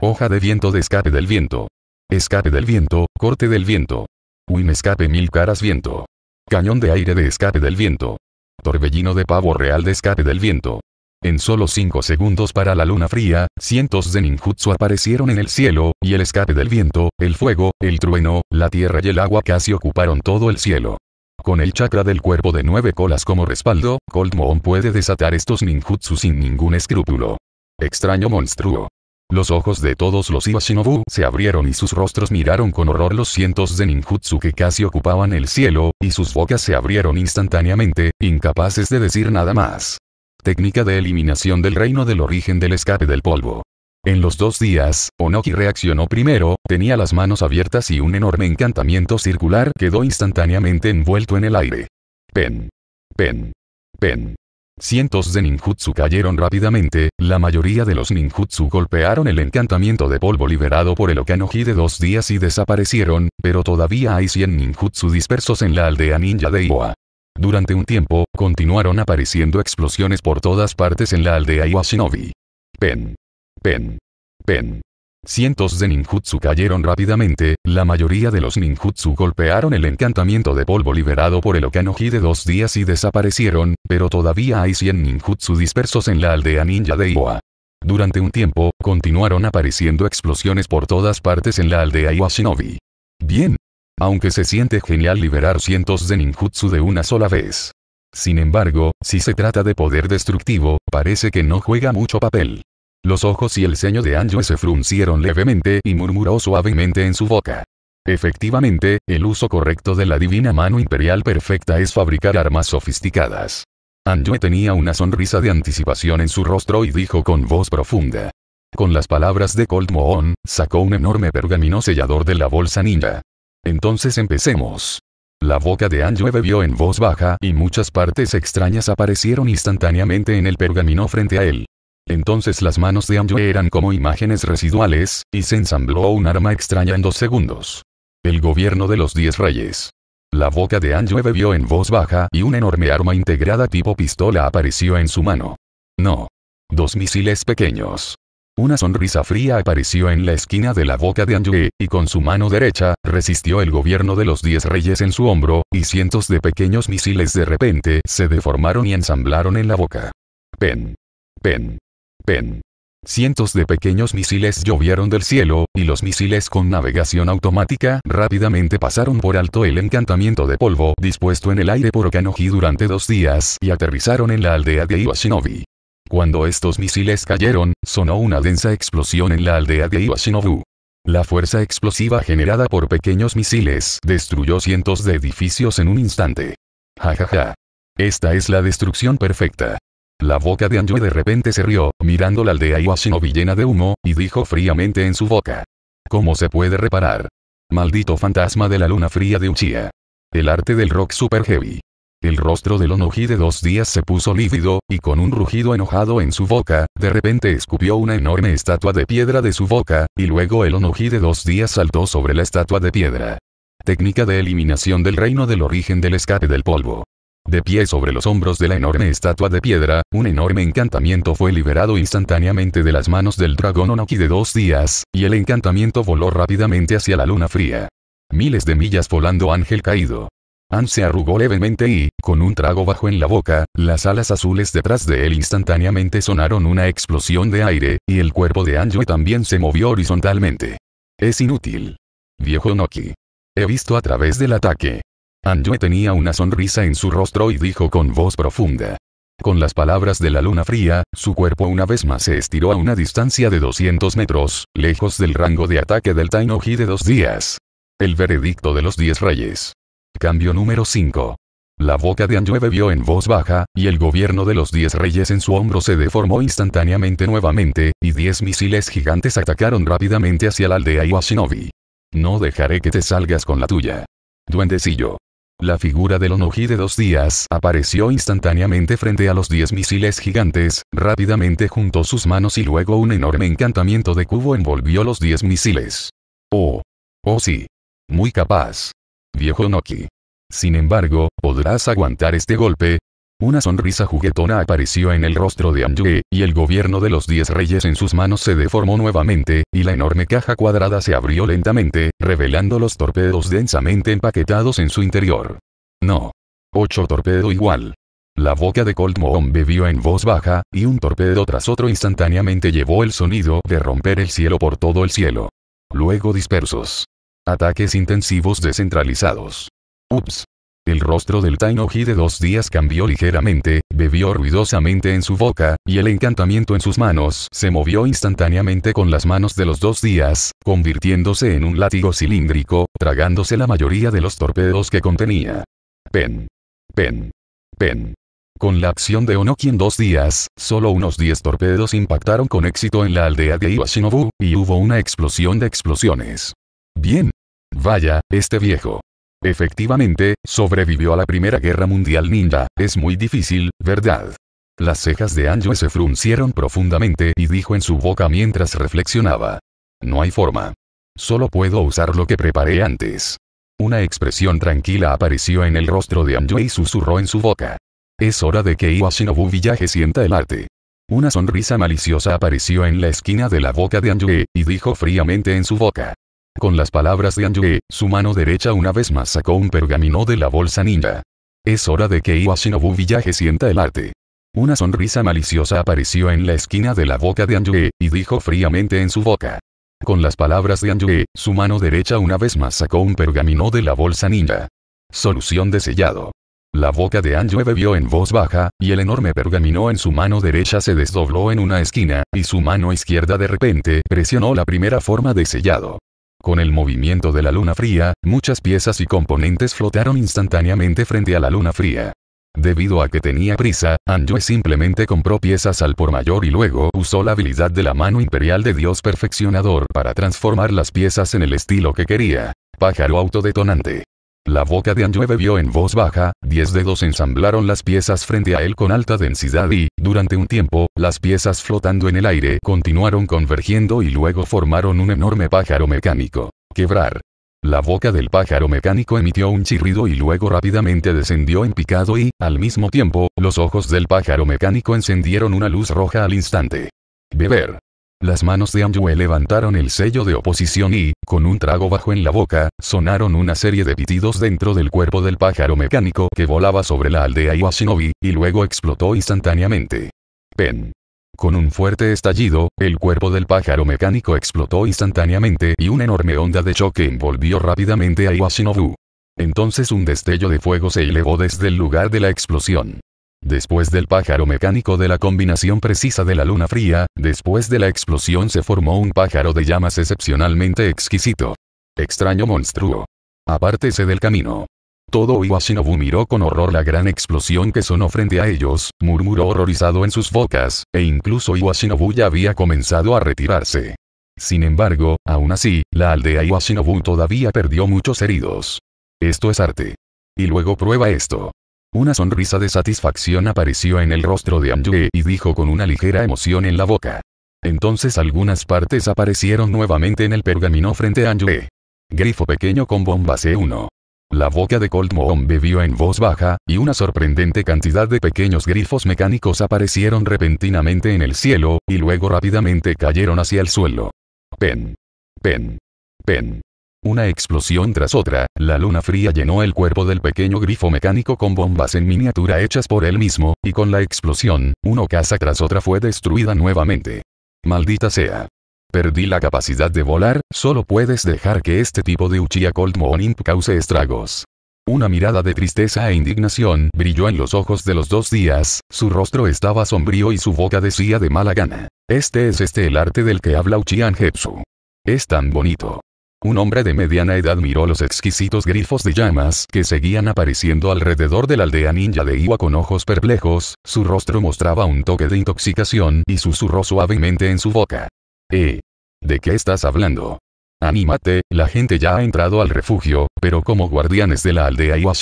Hoja de viento de escape del viento. Escape del viento, corte del viento. Win escape mil caras viento. Cañón de aire de escape del viento. Torbellino de pavo real de escape del viento. En solo 5 segundos para la luna fría, cientos de ninjutsu aparecieron en el cielo, y el escape del viento, el fuego, el trueno, la tierra y el agua casi ocuparon todo el cielo. Con el chakra del cuerpo de nueve colas como respaldo, Cold Moon puede desatar estos ninjutsu sin ningún escrúpulo. Extraño monstruo. Los ojos de todos los Iwashinobu se abrieron y sus rostros miraron con horror los cientos de ninjutsu que casi ocupaban el cielo, y sus bocas se abrieron instantáneamente, incapaces de decir nada más. Técnica de eliminación del reino del origen del escape del polvo. En los dos días, Onoki reaccionó primero, tenía las manos abiertas y un enorme encantamiento circular quedó instantáneamente envuelto en el aire. Pen. Pen. Pen. Cientos de ninjutsu cayeron rápidamente, la mayoría de los ninjutsu golpearon el encantamiento de polvo liberado por el Okanoji de dos días y desaparecieron, pero todavía hay 100 ninjutsu dispersos en la aldea ninja de Iwa. Durante un tiempo, continuaron apareciendo explosiones por todas partes en la aldea Iwashinobi. Pen. Pen. Pen. Cientos de ninjutsu cayeron rápidamente, la mayoría de los ninjutsu golpearon el encantamiento de polvo liberado por el Okanoji de dos días y desaparecieron, pero todavía hay 100 ninjutsu dispersos en la aldea ninja de Iwa. Durante un tiempo, continuaron apareciendo explosiones por todas partes en la aldea Iwa Shinobi. Bien. Aunque se siente genial liberar cientos de ninjutsu de una sola vez. Sin embargo, si se trata de poder destructivo, parece que no juega mucho papel. Los ojos y el ceño de Anjue se fruncieron levemente y murmuró suavemente en su boca. Efectivamente, el uso correcto de la divina mano imperial perfecta es fabricar armas sofisticadas. Anjue tenía una sonrisa de anticipación en su rostro y dijo con voz profunda. Con las palabras de Colt Mohon, sacó un enorme pergamino sellador de la bolsa ninja. Entonces empecemos. La boca de Anjue bebió en voz baja y muchas partes extrañas aparecieron instantáneamente en el pergamino frente a él. Entonces las manos de Anjue eran como imágenes residuales, y se ensambló un arma extraña en dos segundos. El gobierno de los diez reyes. La boca de Anjue bebió en voz baja y una enorme arma integrada tipo pistola apareció en su mano. No. Dos misiles pequeños. Una sonrisa fría apareció en la esquina de la boca de Anjue, y con su mano derecha, resistió el gobierno de los diez reyes en su hombro, y cientos de pequeños misiles de repente se deformaron y ensamblaron en la boca. Pen. Pen. Pen. Cientos de pequeños misiles llovieron del cielo, y los misiles con navegación automática rápidamente pasaron por alto el encantamiento de polvo dispuesto en el aire por Okanoji durante dos días y aterrizaron en la aldea de Iwashinobi. Cuando estos misiles cayeron, sonó una densa explosión en la aldea de Iwashinobu. La fuerza explosiva generada por pequeños misiles destruyó cientos de edificios en un instante. Jajaja. Ja, ja. Esta es la destrucción perfecta. La boca de Anju de repente se rió, mirando la aldea Iwashinobi llena de humo, y dijo fríamente en su boca. ¿Cómo se puede reparar? Maldito fantasma de la luna fría de Uchiha. El arte del rock super heavy. El rostro del Onoji de dos días se puso lívido, y con un rugido enojado en su boca, de repente escupió una enorme estatua de piedra de su boca, y luego el Onoji de dos días saltó sobre la estatua de piedra. Técnica de eliminación del reino del origen del escape del polvo. De pie sobre los hombros de la enorme estatua de piedra, un enorme encantamiento fue liberado instantáneamente de las manos del dragón Onoki de dos días, y el encantamiento voló rápidamente hacia la luna fría. Miles de millas volando ángel caído. An se arrugó levemente y, con un trago bajo en la boca, las alas azules detrás de él instantáneamente sonaron una explosión de aire, y el cuerpo de anjo también se movió horizontalmente. Es inútil. Viejo Noki. He visto a través del ataque. Anjue tenía una sonrisa en su rostro y dijo con voz profunda. Con las palabras de la luna fría, su cuerpo una vez más se estiró a una distancia de 200 metros, lejos del rango de ataque del Tainoji de dos días. El veredicto de los diez reyes. Cambio número 5. La boca de Anjue bebió en voz baja, y el gobierno de los diez reyes en su hombro se deformó instantáneamente nuevamente, y diez misiles gigantes atacaron rápidamente hacia la aldea Iwashinobi. No dejaré que te salgas con la tuya. Duendecillo. La figura del Onoji de dos días apareció instantáneamente frente a los diez misiles gigantes, rápidamente juntó sus manos y luego un enorme encantamiento de cubo envolvió los diez misiles. Oh. Oh sí. Muy capaz. Viejo Noki. Sin embargo, ¿podrás aguantar este golpe? Una sonrisa juguetona apareció en el rostro de Anjue, y el gobierno de los diez reyes en sus manos se deformó nuevamente, y la enorme caja cuadrada se abrió lentamente, revelando los torpedos densamente empaquetados en su interior. No. Ocho torpedo igual. La boca de Colt bebió en voz baja, y un torpedo tras otro instantáneamente llevó el sonido de romper el cielo por todo el cielo. Luego dispersos. Ataques intensivos descentralizados. Ups. El rostro del Tainoji de dos días cambió ligeramente, bebió ruidosamente en su boca, y el encantamiento en sus manos se movió instantáneamente con las manos de los dos días, convirtiéndose en un látigo cilíndrico, tragándose la mayoría de los torpedos que contenía. Pen. Pen. Pen. Con la acción de Onoki en dos días, solo unos 10 torpedos impactaron con éxito en la aldea de Iwashinobu, y hubo una explosión de explosiones. Bien. Vaya, este viejo. Efectivamente, sobrevivió a la Primera Guerra Mundial ninja, es muy difícil, ¿verdad? Las cejas de Anjo se fruncieron profundamente y dijo en su boca mientras reflexionaba. No hay forma. Solo puedo usar lo que preparé antes. Una expresión tranquila apareció en el rostro de Anjo y susurró en su boca. Es hora de que Iwashinobu Villaje sienta el arte. Una sonrisa maliciosa apareció en la esquina de la boca de Anjue, y dijo fríamente en su boca. Con las palabras de Anjue, su mano derecha una vez más sacó un pergamino de la bolsa ninja. Es hora de que Iwashinobu Village sienta el arte. Una sonrisa maliciosa apareció en la esquina de la boca de Anjue, y dijo fríamente en su boca. Con las palabras de Anjue, su mano derecha una vez más sacó un pergamino de la bolsa ninja. Solución de sellado. La boca de Anjue bebió en voz baja, y el enorme pergamino en su mano derecha se desdobló en una esquina, y su mano izquierda de repente presionó la primera forma de sellado. Con el movimiento de la luna fría, muchas piezas y componentes flotaron instantáneamente frente a la luna fría. Debido a que tenía prisa, Anjue simplemente compró piezas al por mayor y luego usó la habilidad de la mano imperial de Dios perfeccionador para transformar las piezas en el estilo que quería. Pájaro autodetonante. La boca de Anjue bebió en voz baja, diez dedos ensamblaron las piezas frente a él con alta densidad y, durante un tiempo, las piezas flotando en el aire continuaron convergiendo y luego formaron un enorme pájaro mecánico. Quebrar. La boca del pájaro mecánico emitió un chirrido y luego rápidamente descendió en picado y, al mismo tiempo, los ojos del pájaro mecánico encendieron una luz roja al instante. Beber. Las manos de Anjue levantaron el sello de oposición y, con un trago bajo en la boca, sonaron una serie de pitidos dentro del cuerpo del pájaro mecánico que volaba sobre la aldea Iwashinobi, y luego explotó instantáneamente. Pen. Con un fuerte estallido, el cuerpo del pájaro mecánico explotó instantáneamente y una enorme onda de choque envolvió rápidamente a Iwashinobu. Entonces un destello de fuego se elevó desde el lugar de la explosión. Después del pájaro mecánico de la combinación precisa de la luna fría, después de la explosión se formó un pájaro de llamas excepcionalmente exquisito. Extraño monstruo. Apártese del camino. Todo Iwashinobu miró con horror la gran explosión que sonó frente a ellos, murmuró horrorizado en sus bocas, e incluso Iwashinobu ya había comenzado a retirarse. Sin embargo, aún así, la aldea Iwashinobu todavía perdió muchos heridos. Esto es arte. Y luego prueba esto. Una sonrisa de satisfacción apareció en el rostro de Anjue y dijo con una ligera emoción en la boca. Entonces algunas partes aparecieron nuevamente en el pergamino frente a Anjue. Grifo pequeño con bomba C1. La boca de Colt Moon bebió en voz baja, y una sorprendente cantidad de pequeños grifos mecánicos aparecieron repentinamente en el cielo, y luego rápidamente cayeron hacia el suelo. Pen. Pen. Pen. Una explosión tras otra, la luna fría llenó el cuerpo del pequeño grifo mecánico con bombas en miniatura hechas por él mismo, y con la explosión, una casa tras otra fue destruida nuevamente. Maldita sea. Perdí la capacidad de volar, solo puedes dejar que este tipo de Uchiha Cold Morning cause estragos. Una mirada de tristeza e indignación brilló en los ojos de los dos días, su rostro estaba sombrío y su boca decía de mala gana. Este es este el arte del que habla Uchiha Anjepsu. Es tan bonito. Un hombre de mediana edad miró los exquisitos grifos de llamas que seguían apareciendo alrededor de la aldea ninja de Iwa con ojos perplejos, su rostro mostraba un toque de intoxicación y susurró suavemente en su boca. Eh. ¿De qué estás hablando? Anímate, la gente ya ha entrado al refugio, pero como guardianes de la aldea Iwa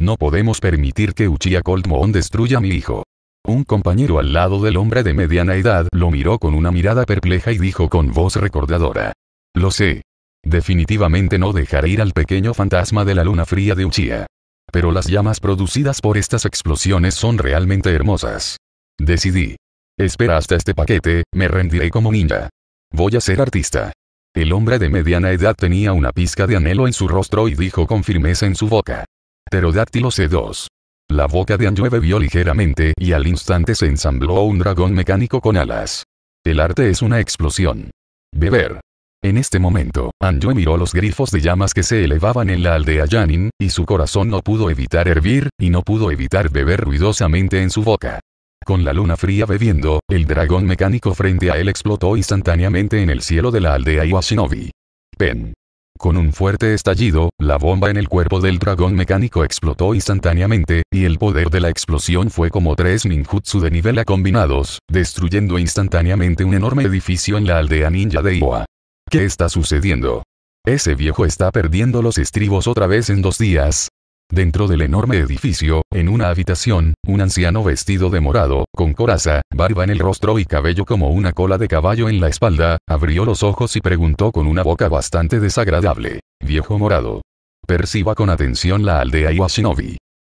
no podemos permitir que Uchiha colt destruya a mi hijo. Un compañero al lado del hombre de mediana edad lo miró con una mirada perpleja y dijo con voz recordadora. Lo sé. Definitivamente no dejaré ir al pequeño fantasma de la luna fría de Uchiha. Pero las llamas producidas por estas explosiones son realmente hermosas. Decidí. Espera hasta este paquete, me rendiré como ninja. Voy a ser artista. El hombre de mediana edad tenía una pizca de anhelo en su rostro y dijo con firmeza en su boca. Pterodáctilo C2. La boca de Anjue bebió ligeramente y al instante se ensambló un dragón mecánico con alas. El arte es una explosión. Beber. En este momento, Anjo miró los grifos de llamas que se elevaban en la aldea Janin, y su corazón no pudo evitar hervir, y no pudo evitar beber ruidosamente en su boca. Con la luna fría bebiendo, el dragón mecánico frente a él explotó instantáneamente en el cielo de la aldea Iwashinobi. Pen. Con un fuerte estallido, la bomba en el cuerpo del dragón mecánico explotó instantáneamente, y el poder de la explosión fue como tres ninjutsu de nivel A combinados, destruyendo instantáneamente un enorme edificio en la aldea ninja de Iwa. ¿Qué está sucediendo? Ese viejo está perdiendo los estribos otra vez en dos días. Dentro del enorme edificio, en una habitación, un anciano vestido de morado, con coraza, barba en el rostro y cabello como una cola de caballo en la espalda, abrió los ojos y preguntó con una boca bastante desagradable. Viejo morado. Perciba con atención la aldea Iwa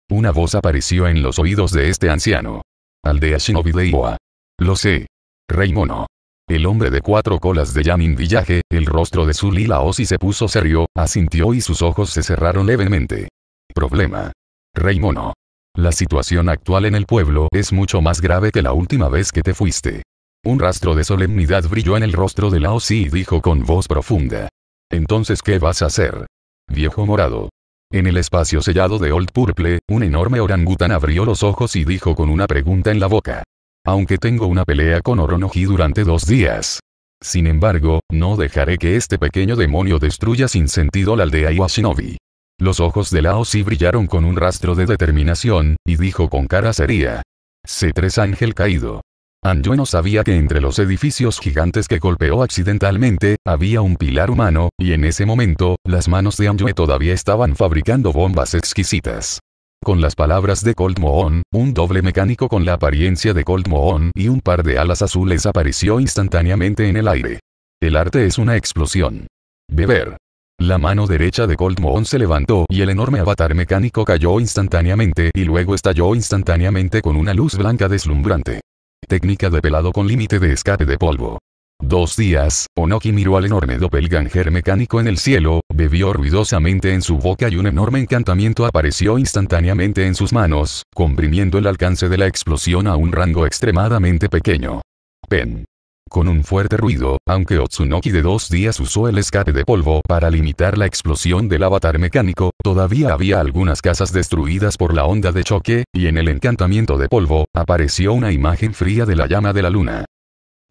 Una voz apareció en los oídos de este anciano. Aldea Shinobi de Iwa. Lo sé. Rey mono. El hombre de cuatro colas de Yanin Villaje, el rostro de su lila osi se puso serio, asintió y sus ojos se cerraron levemente. Problema. Rey Mono. La situación actual en el pueblo es mucho más grave que la última vez que te fuiste. Un rastro de solemnidad brilló en el rostro de Laosi y dijo con voz profunda. Entonces, ¿qué vas a hacer? Viejo morado. En el espacio sellado de Old Purple, un enorme orangután abrió los ojos y dijo con una pregunta en la boca aunque tengo una pelea con Oronoji durante dos días. Sin embargo, no dejaré que este pequeño demonio destruya sin sentido la aldea Iwashinobi. Los ojos de Lao Si brillaron con un rastro de determinación, y dijo con cara seria. C3 Ángel Caído. Anjue no sabía que entre los edificios gigantes que golpeó accidentalmente, había un pilar humano, y en ese momento, las manos de Anjue todavía estaban fabricando bombas exquisitas. Con las palabras de Colt Moon, un doble mecánico con la apariencia de Colt Moon y un par de alas azules apareció instantáneamente en el aire. El arte es una explosión. Beber. La mano derecha de Colt Moon se levantó y el enorme avatar mecánico cayó instantáneamente y luego estalló instantáneamente con una luz blanca deslumbrante. Técnica de pelado con límite de escape de polvo. Dos días, Onoki miró al enorme doppelganger mecánico en el cielo, bebió ruidosamente en su boca y un enorme encantamiento apareció instantáneamente en sus manos, comprimiendo el alcance de la explosión a un rango extremadamente pequeño. Pen. Con un fuerte ruido, aunque Otsunoki de dos días usó el escape de polvo para limitar la explosión del avatar mecánico, todavía había algunas casas destruidas por la onda de choque, y en el encantamiento de polvo, apareció una imagen fría de la llama de la luna.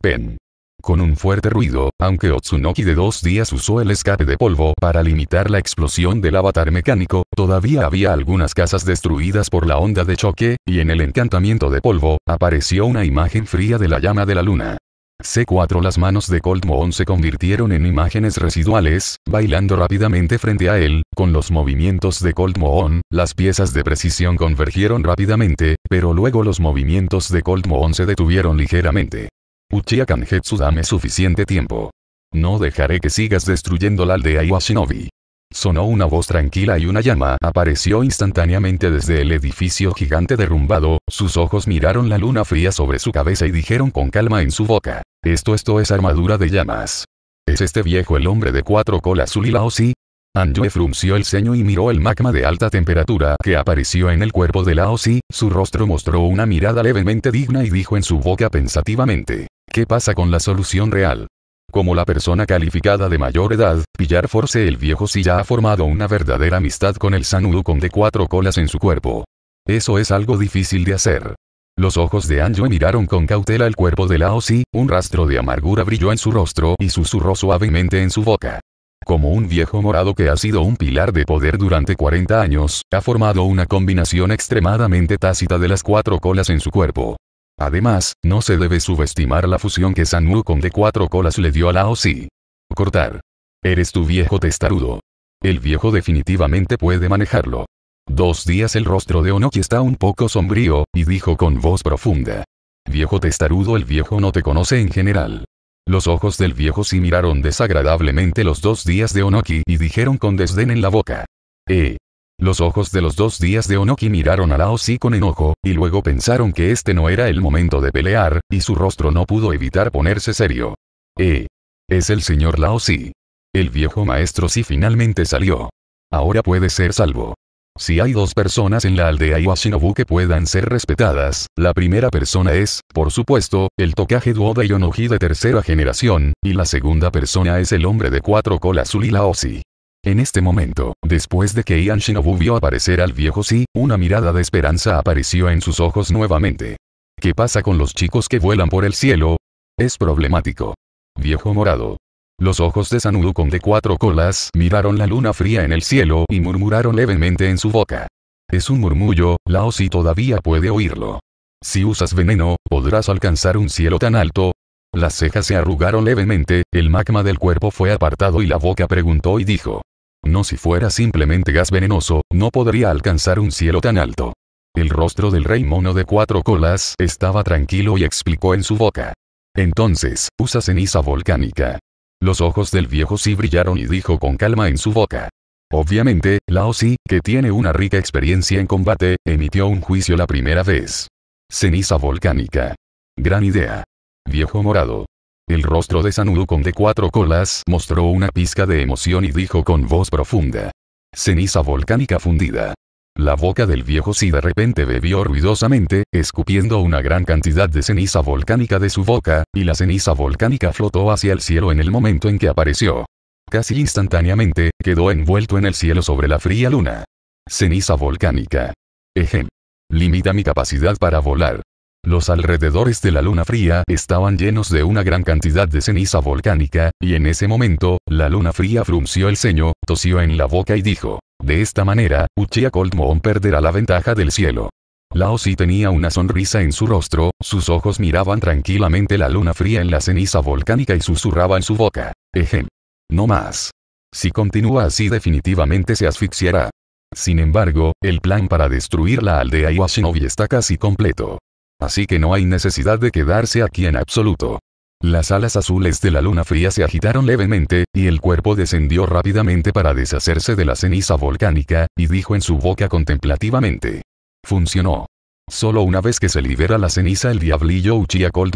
Pen. Con un fuerte ruido, aunque Otsunoki de dos días usó el escape de polvo para limitar la explosión del avatar mecánico, todavía había algunas casas destruidas por la onda de choque, y en el encantamiento de polvo, apareció una imagen fría de la llama de la luna. C4 Las manos de Cold Moon se convirtieron en imágenes residuales, bailando rápidamente frente a él, con los movimientos de Cold Moon, las piezas de precisión convergieron rápidamente, pero luego los movimientos de Cold Moon se detuvieron ligeramente. Uchiha Kanjetsu dame suficiente tiempo. No dejaré que sigas destruyendo la aldea Iwashinobi. Sonó una voz tranquila y una llama apareció instantáneamente desde el edificio gigante derrumbado, sus ojos miraron la luna fría sobre su cabeza y dijeron con calma en su boca, esto esto es armadura de llamas. ¿Es este viejo el hombre de cuatro colas la sí? Anjue frunció el ceño y miró el magma de alta temperatura que apareció en el cuerpo de Laosi, su rostro mostró una mirada levemente digna y dijo en su boca pensativamente, ¿qué pasa con la solución real? Como la persona calificada de mayor edad, Pillar Force el viejo si ya ha formado una verdadera amistad con el con de cuatro colas en su cuerpo. Eso es algo difícil de hacer. Los ojos de Anjo miraron con cautela el cuerpo de Laosi, un rastro de amargura brilló en su rostro y susurró suavemente en su boca como un viejo morado que ha sido un pilar de poder durante 40 años, ha formado una combinación extremadamente tácita de las cuatro colas en su cuerpo. Además, no se debe subestimar la fusión que San con de cuatro colas le dio a Lao Si. Cortar. Eres tu viejo testarudo. El viejo definitivamente puede manejarlo. Dos días el rostro de Onoki está un poco sombrío, y dijo con voz profunda. Viejo testarudo el viejo no te conoce en general. Los ojos del viejo sí miraron desagradablemente los dos días de Onoki y dijeron con desdén en la boca. Eh. Los ojos de los dos días de Onoki miraron a Lao si con enojo, y luego pensaron que este no era el momento de pelear, y su rostro no pudo evitar ponerse serio. Eh. Es el señor Lao si. El viejo maestro sí finalmente salió. Ahora puede ser salvo. Si hay dos personas en la aldea Iwashinobu que puedan ser respetadas, la primera persona es, por supuesto, el Tokage Duoda Yonoji de tercera generación, y la segunda persona es el hombre de cuatro colas Ulila Osi. En este momento, después de que Ian Shinobu vio aparecer al viejo Si, una mirada de esperanza apareció en sus ojos nuevamente. ¿Qué pasa con los chicos que vuelan por el cielo? Es problemático. Viejo morado. Los ojos de con de cuatro colas miraron la luna fría en el cielo y murmuraron levemente en su boca. Es un murmullo, Lao Si todavía puede oírlo. Si usas veneno, podrás alcanzar un cielo tan alto. Las cejas se arrugaron levemente, el magma del cuerpo fue apartado y la boca preguntó y dijo. No si fuera simplemente gas venenoso, no podría alcanzar un cielo tan alto. El rostro del rey mono de cuatro colas estaba tranquilo y explicó en su boca. Entonces, usa ceniza volcánica. Los ojos del viejo sí brillaron y dijo con calma en su boca. Obviamente, Lao Si, que tiene una rica experiencia en combate, emitió un juicio la primera vez. Ceniza volcánica. Gran idea. Viejo morado. El rostro de con de cuatro colas mostró una pizca de emoción y dijo con voz profunda. Ceniza volcánica fundida. La boca del viejo si de repente bebió ruidosamente, escupiendo una gran cantidad de ceniza volcánica de su boca, y la ceniza volcánica flotó hacia el cielo en el momento en que apareció. Casi instantáneamente, quedó envuelto en el cielo sobre la fría luna. Ceniza volcánica. Ejem. Limita mi capacidad para volar. Los alrededores de la luna fría estaban llenos de una gran cantidad de ceniza volcánica, y en ese momento, la luna fría frunció el ceño, tosió en la boca y dijo, de esta manera, Uchiha Coldmoon perderá la ventaja del cielo. Lao tenía una sonrisa en su rostro, sus ojos miraban tranquilamente la luna fría en la ceniza volcánica y susurraba en su boca. Ejem. No más. Si continúa así definitivamente se asfixiará. Sin embargo, el plan para destruir la aldea Iwashinobi está casi completo. Así que no hay necesidad de quedarse aquí en absoluto. Las alas azules de la luna fría se agitaron levemente, y el cuerpo descendió rápidamente para deshacerse de la ceniza volcánica, y dijo en su boca contemplativamente. Funcionó. Solo una vez que se libera la ceniza el diablillo Uchiha Cold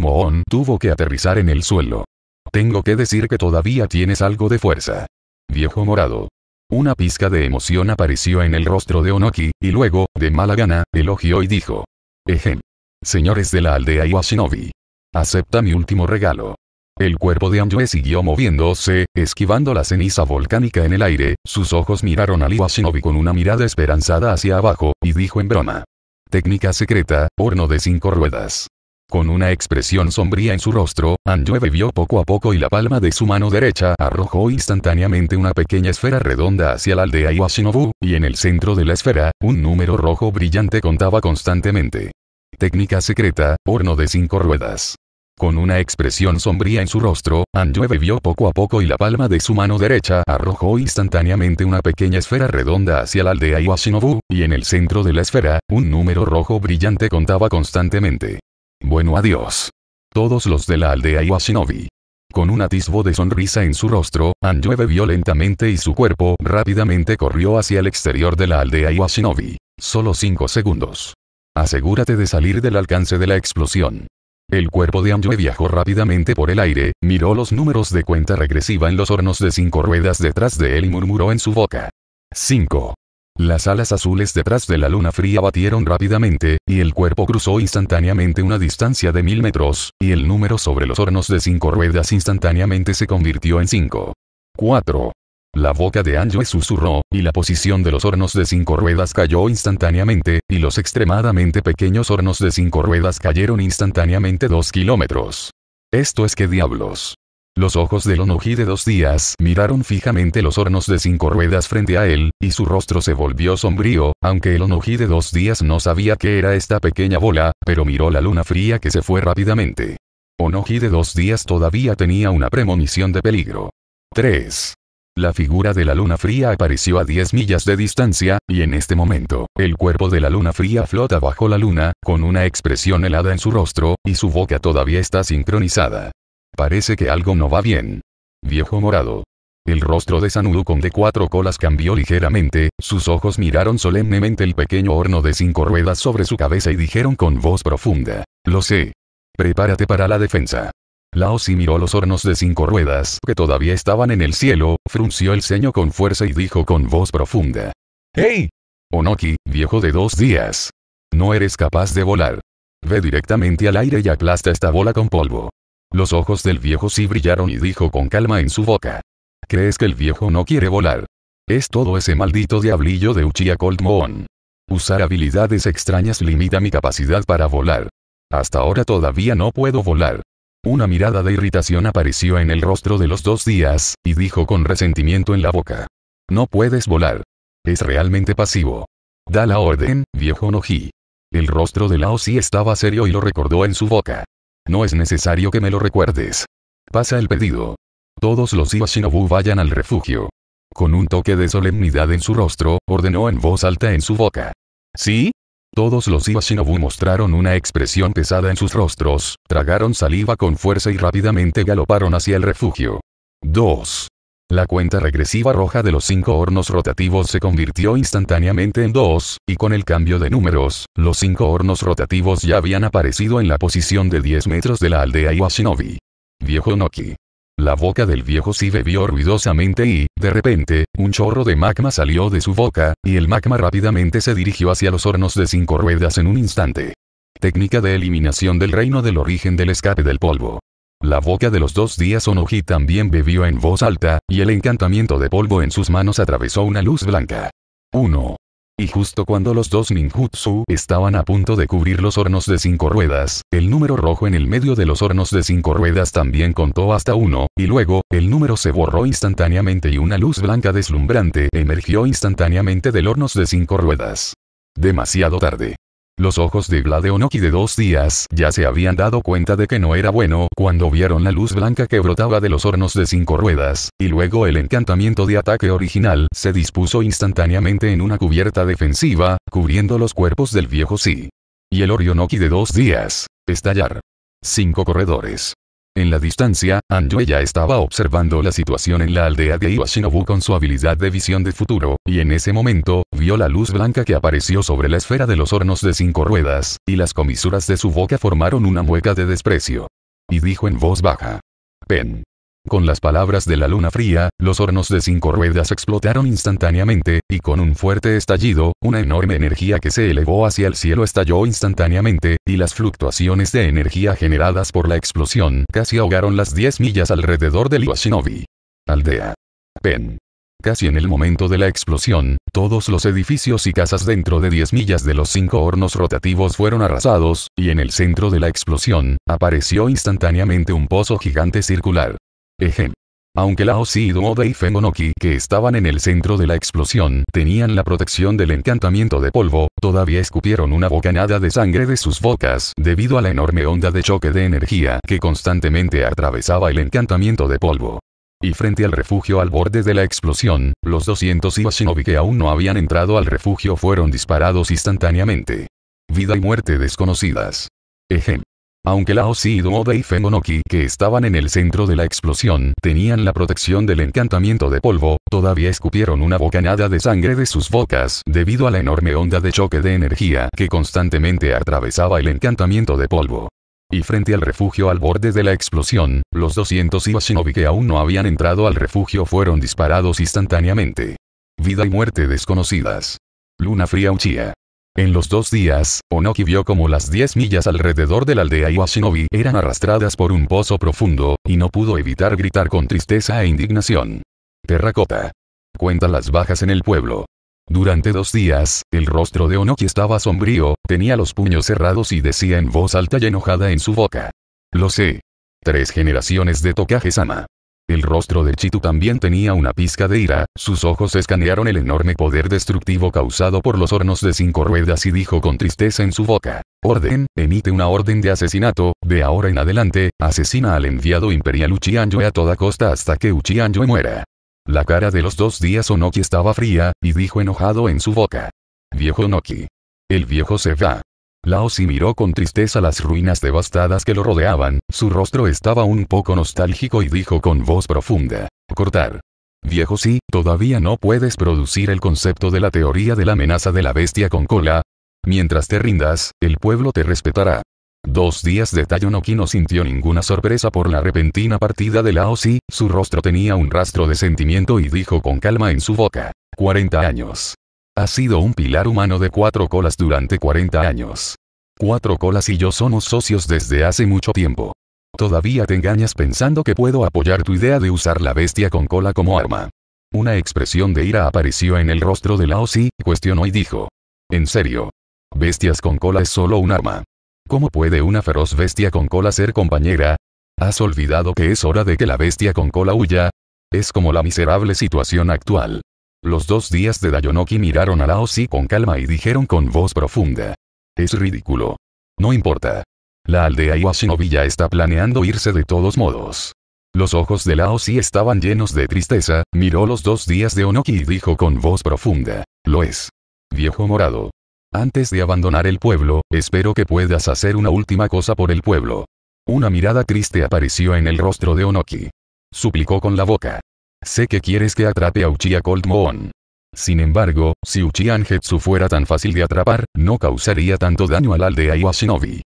tuvo que aterrizar en el suelo. Tengo que decir que todavía tienes algo de fuerza. Viejo morado. Una pizca de emoción apareció en el rostro de Onoki, y luego, de mala gana, elogió y dijo. Ejem. Señores de la aldea Iwashinobi. Acepta mi último regalo. El cuerpo de Anjue siguió moviéndose, esquivando la ceniza volcánica en el aire, sus ojos miraron al Iwashinobu con una mirada esperanzada hacia abajo, y dijo en broma. Técnica secreta, horno de cinco ruedas. Con una expresión sombría en su rostro, Anjue bebió poco a poco y la palma de su mano derecha arrojó instantáneamente una pequeña esfera redonda hacia la aldea Iwashinobu, y en el centro de la esfera, un número rojo brillante contaba constantemente. Técnica secreta, horno de cinco ruedas. Con una expresión sombría en su rostro, Anjue bebió poco a poco y la palma de su mano derecha arrojó instantáneamente una pequeña esfera redonda hacia la aldea Iwashinobu, y en el centro de la esfera, un número rojo brillante contaba constantemente. Bueno adiós. Todos los de la aldea Iwashinobi. Con un atisbo de sonrisa en su rostro, Anjue bebió lentamente y su cuerpo rápidamente corrió hacia el exterior de la aldea Iwashinobi. Solo cinco segundos. Asegúrate de salir del alcance de la explosión. El cuerpo de Andrew viajó rápidamente por el aire, miró los números de cuenta regresiva en los hornos de cinco ruedas detrás de él y murmuró en su boca. 5. Las alas azules detrás de la luna fría batieron rápidamente, y el cuerpo cruzó instantáneamente una distancia de mil metros, y el número sobre los hornos de cinco ruedas instantáneamente se convirtió en 5. 4. La boca de Anjue susurró, y la posición de los hornos de cinco ruedas cayó instantáneamente, y los extremadamente pequeños hornos de cinco ruedas cayeron instantáneamente dos kilómetros. Esto es que diablos. Los ojos del Onoji de dos días miraron fijamente los hornos de cinco ruedas frente a él, y su rostro se volvió sombrío, aunque el Onoji de dos días no sabía qué era esta pequeña bola, pero miró la luna fría que se fue rápidamente. Onoji de dos días todavía tenía una premonición de peligro. 3. La figura de la luna fría apareció a 10 millas de distancia, y en este momento, el cuerpo de la luna fría flota bajo la luna, con una expresión helada en su rostro, y su boca todavía está sincronizada. Parece que algo no va bien. Viejo morado. El rostro de sanudo con de cuatro colas cambió ligeramente, sus ojos miraron solemnemente el pequeño horno de cinco ruedas sobre su cabeza y dijeron con voz profunda. Lo sé. Prepárate para la defensa. Lao Si miró los hornos de cinco ruedas que todavía estaban en el cielo, frunció el ceño con fuerza y dijo con voz profunda. ¡Hey! Onoki, viejo de dos días. No eres capaz de volar. Ve directamente al aire y aplasta esta bola con polvo. Los ojos del viejo sí brillaron y dijo con calma en su boca. ¿Crees que el viejo no quiere volar? Es todo ese maldito diablillo de Uchiha Cold Moon. Usar habilidades extrañas limita mi capacidad para volar. Hasta ahora todavía no puedo volar. Una mirada de irritación apareció en el rostro de los dos días, y dijo con resentimiento en la boca. No puedes volar. Es realmente pasivo. Da la orden, viejo Noji. El rostro de Lao Si estaba serio y lo recordó en su boca. No es necesario que me lo recuerdes. Pasa el pedido. Todos los Iwashinobu vayan al refugio. Con un toque de solemnidad en su rostro, ordenó en voz alta en su boca. ¿Sí? Todos los Iwashinobu mostraron una expresión pesada en sus rostros, tragaron saliva con fuerza y rápidamente galoparon hacia el refugio. 2. La cuenta regresiva roja de los cinco hornos rotativos se convirtió instantáneamente en dos, y con el cambio de números, los cinco hornos rotativos ya habían aparecido en la posición de 10 metros de la aldea Iwashinobi. Viejo Noki. La boca del viejo sí bebió ruidosamente y, de repente, un chorro de magma salió de su boca, y el magma rápidamente se dirigió hacia los hornos de cinco ruedas en un instante. Técnica de eliminación del reino del origen del escape del polvo. La boca de los dos días Onoji también bebió en voz alta, y el encantamiento de polvo en sus manos atravesó una luz blanca. 1. Y justo cuando los dos ninjutsu estaban a punto de cubrir los hornos de cinco ruedas, el número rojo en el medio de los hornos de cinco ruedas también contó hasta uno, y luego, el número se borró instantáneamente y una luz blanca deslumbrante emergió instantáneamente del hornos de cinco ruedas. Demasiado tarde. Los ojos de Blade Onoki de dos días ya se habían dado cuenta de que no era bueno cuando vieron la luz blanca que brotaba de los hornos de cinco ruedas, y luego el encantamiento de ataque original se dispuso instantáneamente en una cubierta defensiva, cubriendo los cuerpos del viejo Sí. Y el Orionoki de dos días. Estallar. Cinco corredores. En la distancia, Anjue ya estaba observando la situación en la aldea de Iwashinobu con su habilidad de visión de futuro, y en ese momento, vio la luz blanca que apareció sobre la esfera de los hornos de cinco ruedas, y las comisuras de su boca formaron una mueca de desprecio. Y dijo en voz baja. Pen. Con las palabras de la luna fría, los hornos de cinco ruedas explotaron instantáneamente, y con un fuerte estallido, una enorme energía que se elevó hacia el cielo estalló instantáneamente, y las fluctuaciones de energía generadas por la explosión casi ahogaron las 10 millas alrededor del Iwashinobi. Aldea. Pen. Casi en el momento de la explosión, todos los edificios y casas dentro de 10 millas de los cinco hornos rotativos fueron arrasados, y en el centro de la explosión, apareció instantáneamente un pozo gigante circular. Ejem. Aunque la Oda y Fengonoki, que estaban en el centro de la explosión, tenían la protección del encantamiento de polvo, todavía escupieron una bocanada de sangre de sus bocas, debido a la enorme onda de choque de energía que constantemente atravesaba el encantamiento de polvo. Y frente al refugio al borde de la explosión, los 200 Iwashinobi que aún no habían entrado al refugio fueron disparados instantáneamente. Vida y muerte desconocidas. Ejem. Aunque Laozi y Duoda y Femonoki, que estaban en el centro de la explosión, tenían la protección del encantamiento de polvo, todavía escupieron una bocanada de sangre de sus bocas, debido a la enorme onda de choque de energía que constantemente atravesaba el encantamiento de polvo. Y frente al refugio al borde de la explosión, los 200 Iwashinobi que aún no habían entrado al refugio fueron disparados instantáneamente. Vida y muerte desconocidas. Luna fría Uchia. En los dos días, Onoki vio como las diez millas alrededor de la aldea Iwashinobi eran arrastradas por un pozo profundo, y no pudo evitar gritar con tristeza e indignación. Terracota. Cuenta las bajas en el pueblo. Durante dos días, el rostro de Onoki estaba sombrío, tenía los puños cerrados y decía en voz alta y enojada en su boca. Lo sé. Tres generaciones de Tokage-sama. El rostro de Chitu también tenía una pizca de ira, sus ojos escanearon el enorme poder destructivo causado por los hornos de cinco ruedas y dijo con tristeza en su boca. Orden, emite una orden de asesinato, de ahora en adelante, asesina al enviado imperial Uchianjo a toda costa hasta que Uchianyue muera. La cara de los dos días Onoki estaba fría, y dijo enojado en su boca. Viejo Onoki. El viejo se va. Lao miró con tristeza las ruinas devastadas que lo rodeaban, su rostro estaba un poco nostálgico y dijo con voz profunda. Cortar. Viejo Si, todavía no puedes producir el concepto de la teoría de la amenaza de la bestia con cola. Mientras te rindas, el pueblo te respetará. Dos días de Tayonoki no sintió ninguna sorpresa por la repentina partida de Lao su rostro tenía un rastro de sentimiento y dijo con calma en su boca. 40 años. Ha sido un pilar humano de cuatro colas durante 40 años. Cuatro colas y yo somos socios desde hace mucho tiempo. Todavía te engañas pensando que puedo apoyar tu idea de usar la bestia con cola como arma. Una expresión de ira apareció en el rostro de Lao cuestionó y dijo. En serio. Bestias con cola es solo un arma. ¿Cómo puede una feroz bestia con cola ser compañera? ¿Has olvidado que es hora de que la bestia con cola huya? Es como la miserable situación actual. Los dos días de Dayonoki miraron a Laosi con calma y dijeron con voz profunda. Es ridículo. No importa. La aldea Iwashinovilla ya está planeando irse de todos modos. Los ojos de Laosi estaban llenos de tristeza, miró los dos días de Onoki y dijo con voz profunda. Lo es. Viejo morado. Antes de abandonar el pueblo, espero que puedas hacer una última cosa por el pueblo. Una mirada triste apareció en el rostro de Onoki. Suplicó con la boca. Sé que quieres que atrape a Uchiha Cold Moon. Sin embargo, si Uchiha Angetsu fuera tan fácil de atrapar, no causaría tanto daño a la aldea y La Shinobi.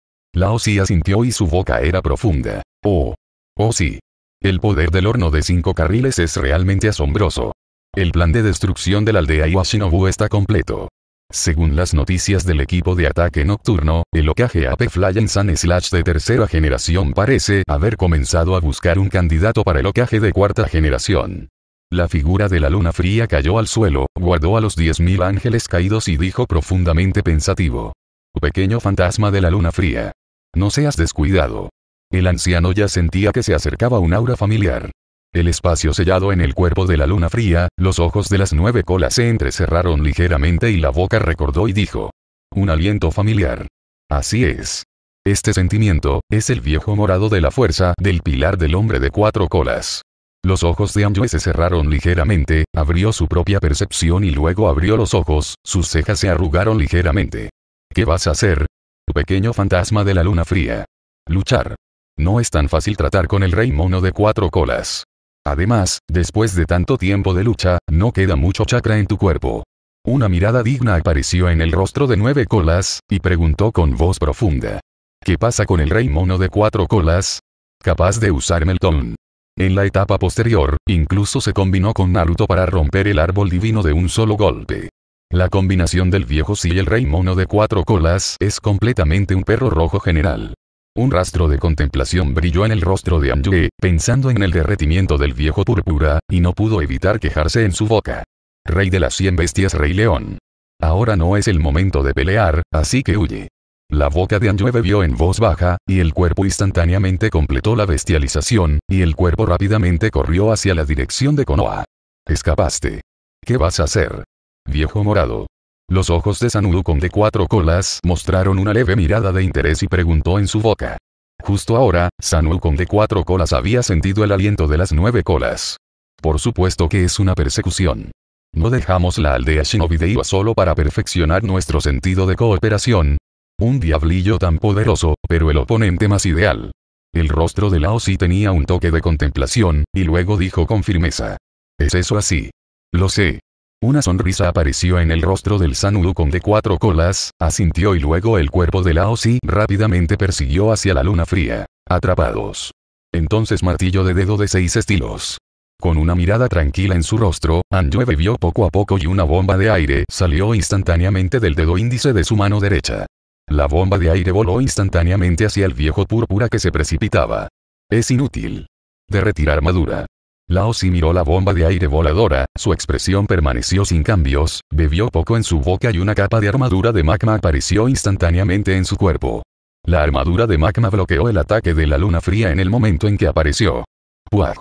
sintió asintió y su boca era profunda. Oh. Oh sí. El poder del horno de cinco carriles es realmente asombroso. El plan de destrucción de la aldea Iwashinobu está completo. Según las noticias del equipo de ataque nocturno, el ocaje AP Flying Sun Slash de tercera generación parece haber comenzado a buscar un candidato para el ocaje de cuarta generación. La figura de la luna fría cayó al suelo, guardó a los 10.000 ángeles caídos y dijo profundamente pensativo. Pequeño fantasma de la luna fría. No seas descuidado. El anciano ya sentía que se acercaba un aura familiar. El espacio sellado en el cuerpo de la luna fría, los ojos de las nueve colas se entrecerraron ligeramente y la boca recordó y dijo. Un aliento familiar. Así es. Este sentimiento, es el viejo morado de la fuerza del pilar del hombre de cuatro colas. Los ojos de Anjue se cerraron ligeramente, abrió su propia percepción y luego abrió los ojos, sus cejas se arrugaron ligeramente. ¿Qué vas a hacer? pequeño fantasma de la luna fría. Luchar. No es tan fácil tratar con el rey mono de cuatro colas. Además, después de tanto tiempo de lucha, no queda mucho chakra en tu cuerpo. Una mirada digna apareció en el rostro de nueve colas, y preguntó con voz profunda. ¿Qué pasa con el rey mono de cuatro colas? Capaz de usar Melton. En la etapa posterior, incluso se combinó con Naruto para romper el árbol divino de un solo golpe. La combinación del viejo Si y el rey mono de cuatro colas es completamente un perro rojo general. Un rastro de contemplación brilló en el rostro de Anjue, pensando en el derretimiento del viejo púrpura, y no pudo evitar quejarse en su boca. Rey de las cien bestias Rey León. Ahora no es el momento de pelear, así que huye. La boca de Anjue bebió en voz baja, y el cuerpo instantáneamente completó la bestialización, y el cuerpo rápidamente corrió hacia la dirección de Konoa. Escapaste. ¿Qué vas a hacer? Viejo morado. Los ojos de San con de cuatro colas mostraron una leve mirada de interés y preguntó en su boca. Justo ahora, San con de cuatro colas había sentido el aliento de las nueve colas. Por supuesto que es una persecución. No dejamos la aldea Shinobi de solo para perfeccionar nuestro sentido de cooperación. Un diablillo tan poderoso, pero el oponente más ideal. El rostro de Lao Si tenía un toque de contemplación, y luego dijo con firmeza. ¿Es eso así? Lo sé. Una sonrisa apareció en el rostro del con de cuatro colas, asintió y luego el cuerpo de Lao Si rápidamente persiguió hacia la luna fría. Atrapados. Entonces martillo de dedo de seis estilos. Con una mirada tranquila en su rostro, Anjue bebió poco a poco y una bomba de aire salió instantáneamente del dedo índice de su mano derecha. La bomba de aire voló instantáneamente hacia el viejo púrpura que se precipitaba. Es inútil. De retirar madura. Lao Si miró la bomba de aire voladora, su expresión permaneció sin cambios, bebió poco en su boca y una capa de armadura de magma apareció instantáneamente en su cuerpo. La armadura de magma bloqueó el ataque de la luna fría en el momento en que apareció. ¡Puah!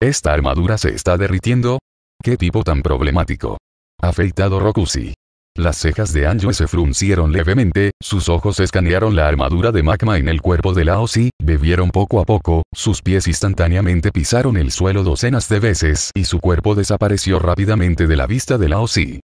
¿Esta armadura se está derritiendo? ¡Qué tipo tan problemático! Afeitado Rokusi. Las cejas de Anjo se fruncieron levemente, sus ojos escanearon la armadura de magma en el cuerpo de Lao bebieron poco a poco, sus pies instantáneamente pisaron el suelo docenas de veces y su cuerpo desapareció rápidamente de la vista de Lao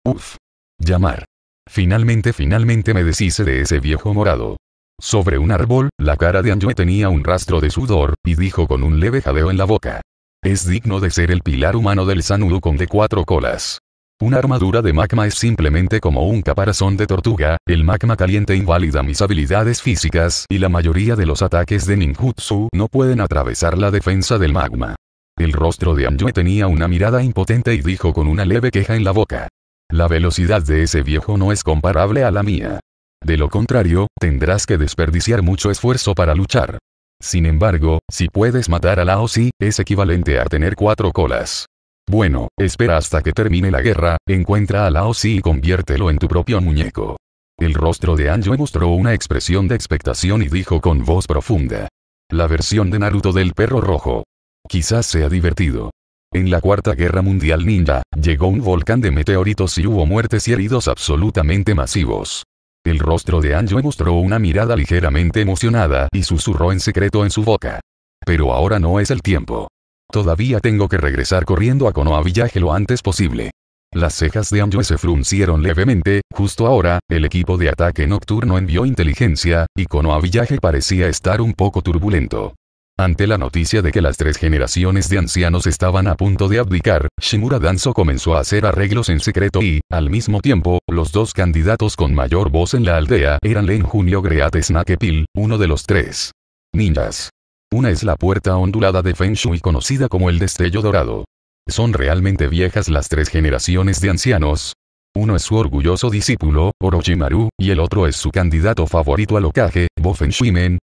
Uf. Llamar. Finalmente, finalmente me deshice de ese viejo morado. Sobre un árbol, la cara de Anjue tenía un rastro de sudor, y dijo con un leve jadeo en la boca. Es digno de ser el pilar humano del Sanudo con de cuatro colas. Una armadura de magma es simplemente como un caparazón de tortuga, el magma caliente invalida mis habilidades físicas y la mayoría de los ataques de ninjutsu no pueden atravesar la defensa del magma. El rostro de Anjue tenía una mirada impotente y dijo con una leve queja en la boca. La velocidad de ese viejo no es comparable a la mía. De lo contrario, tendrás que desperdiciar mucho esfuerzo para luchar. Sin embargo, si puedes matar a Laozi, es equivalente a tener cuatro colas. Bueno, espera hasta que termine la guerra, encuentra a Lao y conviértelo en tu propio muñeco. El rostro de Anjo mostró una expresión de expectación y dijo con voz profunda. La versión de Naruto del perro rojo. Quizás sea divertido. En la Cuarta Guerra Mundial Ninja, llegó un volcán de meteoritos y hubo muertes y heridos absolutamente masivos. El rostro de Anjo mostró una mirada ligeramente emocionada y susurró en secreto en su boca. Pero ahora no es el tiempo. Todavía tengo que regresar corriendo a Konoha lo antes posible. Las cejas de Anjue se fruncieron levemente, justo ahora, el equipo de ataque nocturno envió inteligencia, y Konoha parecía estar un poco turbulento. Ante la noticia de que las tres generaciones de ancianos estaban a punto de abdicar, Shimura Danzo comenzó a hacer arreglos en secreto y, al mismo tiempo, los dos candidatos con mayor voz en la aldea eran Len Junio Great Snake uno de los tres. Ninjas. Una es la puerta ondulada de Feng Shui conocida como el destello dorado. Son realmente viejas las tres generaciones de ancianos. Uno es su orgulloso discípulo, Orochimaru, y el otro es su candidato favorito al Okage, Bofen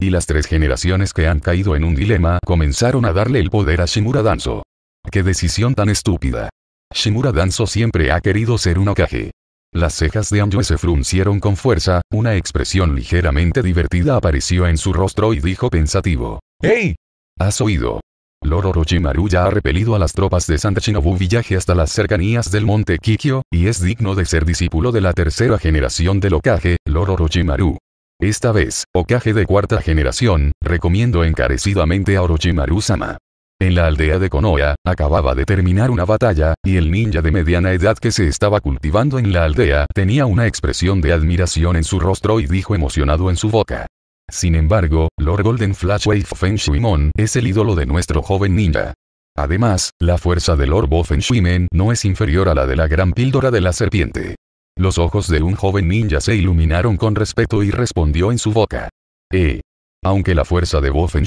y las tres generaciones que han caído en un dilema comenzaron a darle el poder a Shimura Danzo. ¡Qué decisión tan estúpida! Shimura Danzo siempre ha querido ser un Okage. Las cejas de Anjue se fruncieron con fuerza, una expresión ligeramente divertida apareció en su rostro y dijo pensativo. ¡Hey! ¿Has oído? Loro Orochimaru ya ha repelido a las tropas de Santa Chinobu villaje hasta las cercanías del monte Kikyo, y es digno de ser discípulo de la tercera generación del Okage, Lord Orochimaru. Esta vez, Okage de cuarta generación, recomiendo encarecidamente a Orochimaru-sama. En la aldea de Konoha, acababa de terminar una batalla, y el ninja de mediana edad que se estaba cultivando en la aldea tenía una expresión de admiración en su rostro y dijo emocionado en su boca. Sin embargo, Lord Golden Wave Feng Shuimon es el ídolo de nuestro joven ninja. Además, la fuerza de Lord Bofen Shuimen no es inferior a la de la gran píldora de la serpiente. Los ojos de un joven ninja se iluminaron con respeto y respondió en su boca. Eh, aunque la fuerza de waffen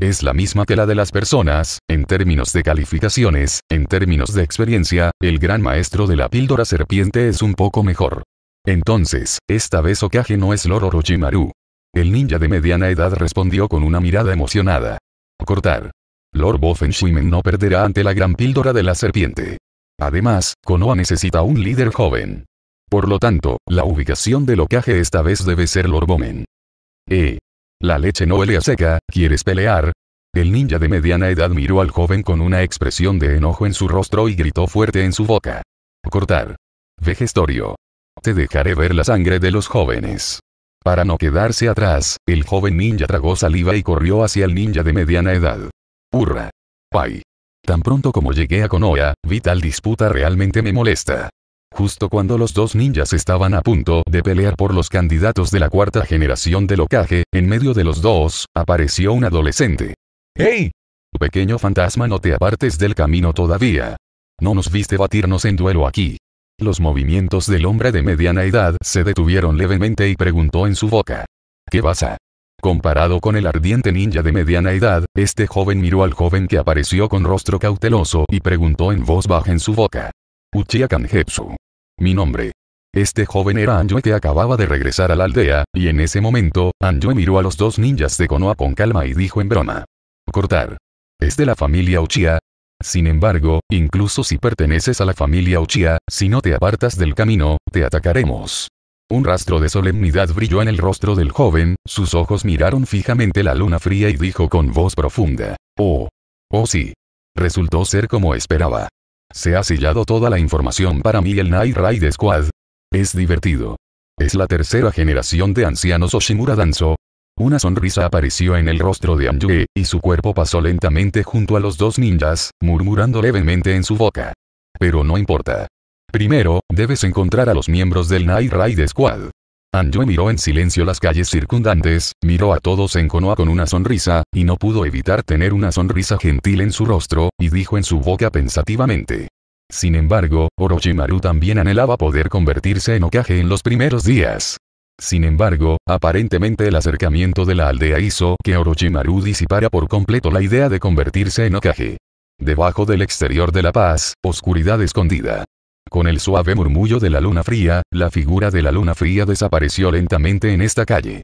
es la misma que la de las personas, en términos de calificaciones, en términos de experiencia, el gran maestro de la píldora serpiente es un poco mejor. Entonces, esta vez Okage no es Lord Orochimaru. El ninja de mediana edad respondió con una mirada emocionada. Cortar. Lord waffen no perderá ante la gran píldora de la serpiente. Además, Konoha necesita un líder joven. Por lo tanto, la ubicación del Okage esta vez debe ser Lord Bomen. E. La leche no huele a seca, ¿quieres pelear? El ninja de mediana edad miró al joven con una expresión de enojo en su rostro y gritó fuerte en su boca. Cortar. Vegestorio. Te dejaré ver la sangre de los jóvenes. Para no quedarse atrás, el joven ninja tragó saliva y corrió hacia el ninja de mediana edad. Hurra. Pai. Tan pronto como llegué a Konoha, vi tal disputa realmente me molesta justo cuando los dos ninjas estaban a punto de pelear por los candidatos de la cuarta generación de locaje, en medio de los dos, apareció un adolescente. ¡Hey! Pequeño fantasma no te apartes del camino todavía. No nos viste batirnos en duelo aquí. Los movimientos del hombre de mediana edad se detuvieron levemente y preguntó en su boca. ¿Qué pasa? Comparado con el ardiente ninja de mediana edad, este joven miró al joven que apareció con rostro cauteloso y preguntó en voz baja en su boca. Uchiha Kanjepsu mi nombre. Este joven era Anjue que acababa de regresar a la aldea, y en ese momento, Anjue miró a los dos ninjas de Konoha con calma y dijo en broma. Cortar. ¿Es de la familia Uchiha? Sin embargo, incluso si perteneces a la familia Uchiha, si no te apartas del camino, te atacaremos. Un rastro de solemnidad brilló en el rostro del joven, sus ojos miraron fijamente la luna fría y dijo con voz profunda. Oh. Oh sí. Resultó ser como esperaba. Se ha sellado toda la información para mí el Night Raid Squad. Es divertido. Es la tercera generación de ancianos Oshimura Danzo. Una sonrisa apareció en el rostro de Anjue, y su cuerpo pasó lentamente junto a los dos ninjas, murmurando levemente en su boca. Pero no importa. Primero, debes encontrar a los miembros del Night Raid Squad. Anjo miró en silencio las calles circundantes, miró a todos en Konoha con una sonrisa, y no pudo evitar tener una sonrisa gentil en su rostro, y dijo en su boca pensativamente. Sin embargo, Orochimaru también anhelaba poder convertirse en Okage en los primeros días. Sin embargo, aparentemente el acercamiento de la aldea hizo que Orochimaru disipara por completo la idea de convertirse en Okage. Debajo del exterior de la paz, oscuridad escondida. Con el suave murmullo de la luna fría, la figura de la luna fría desapareció lentamente en esta calle.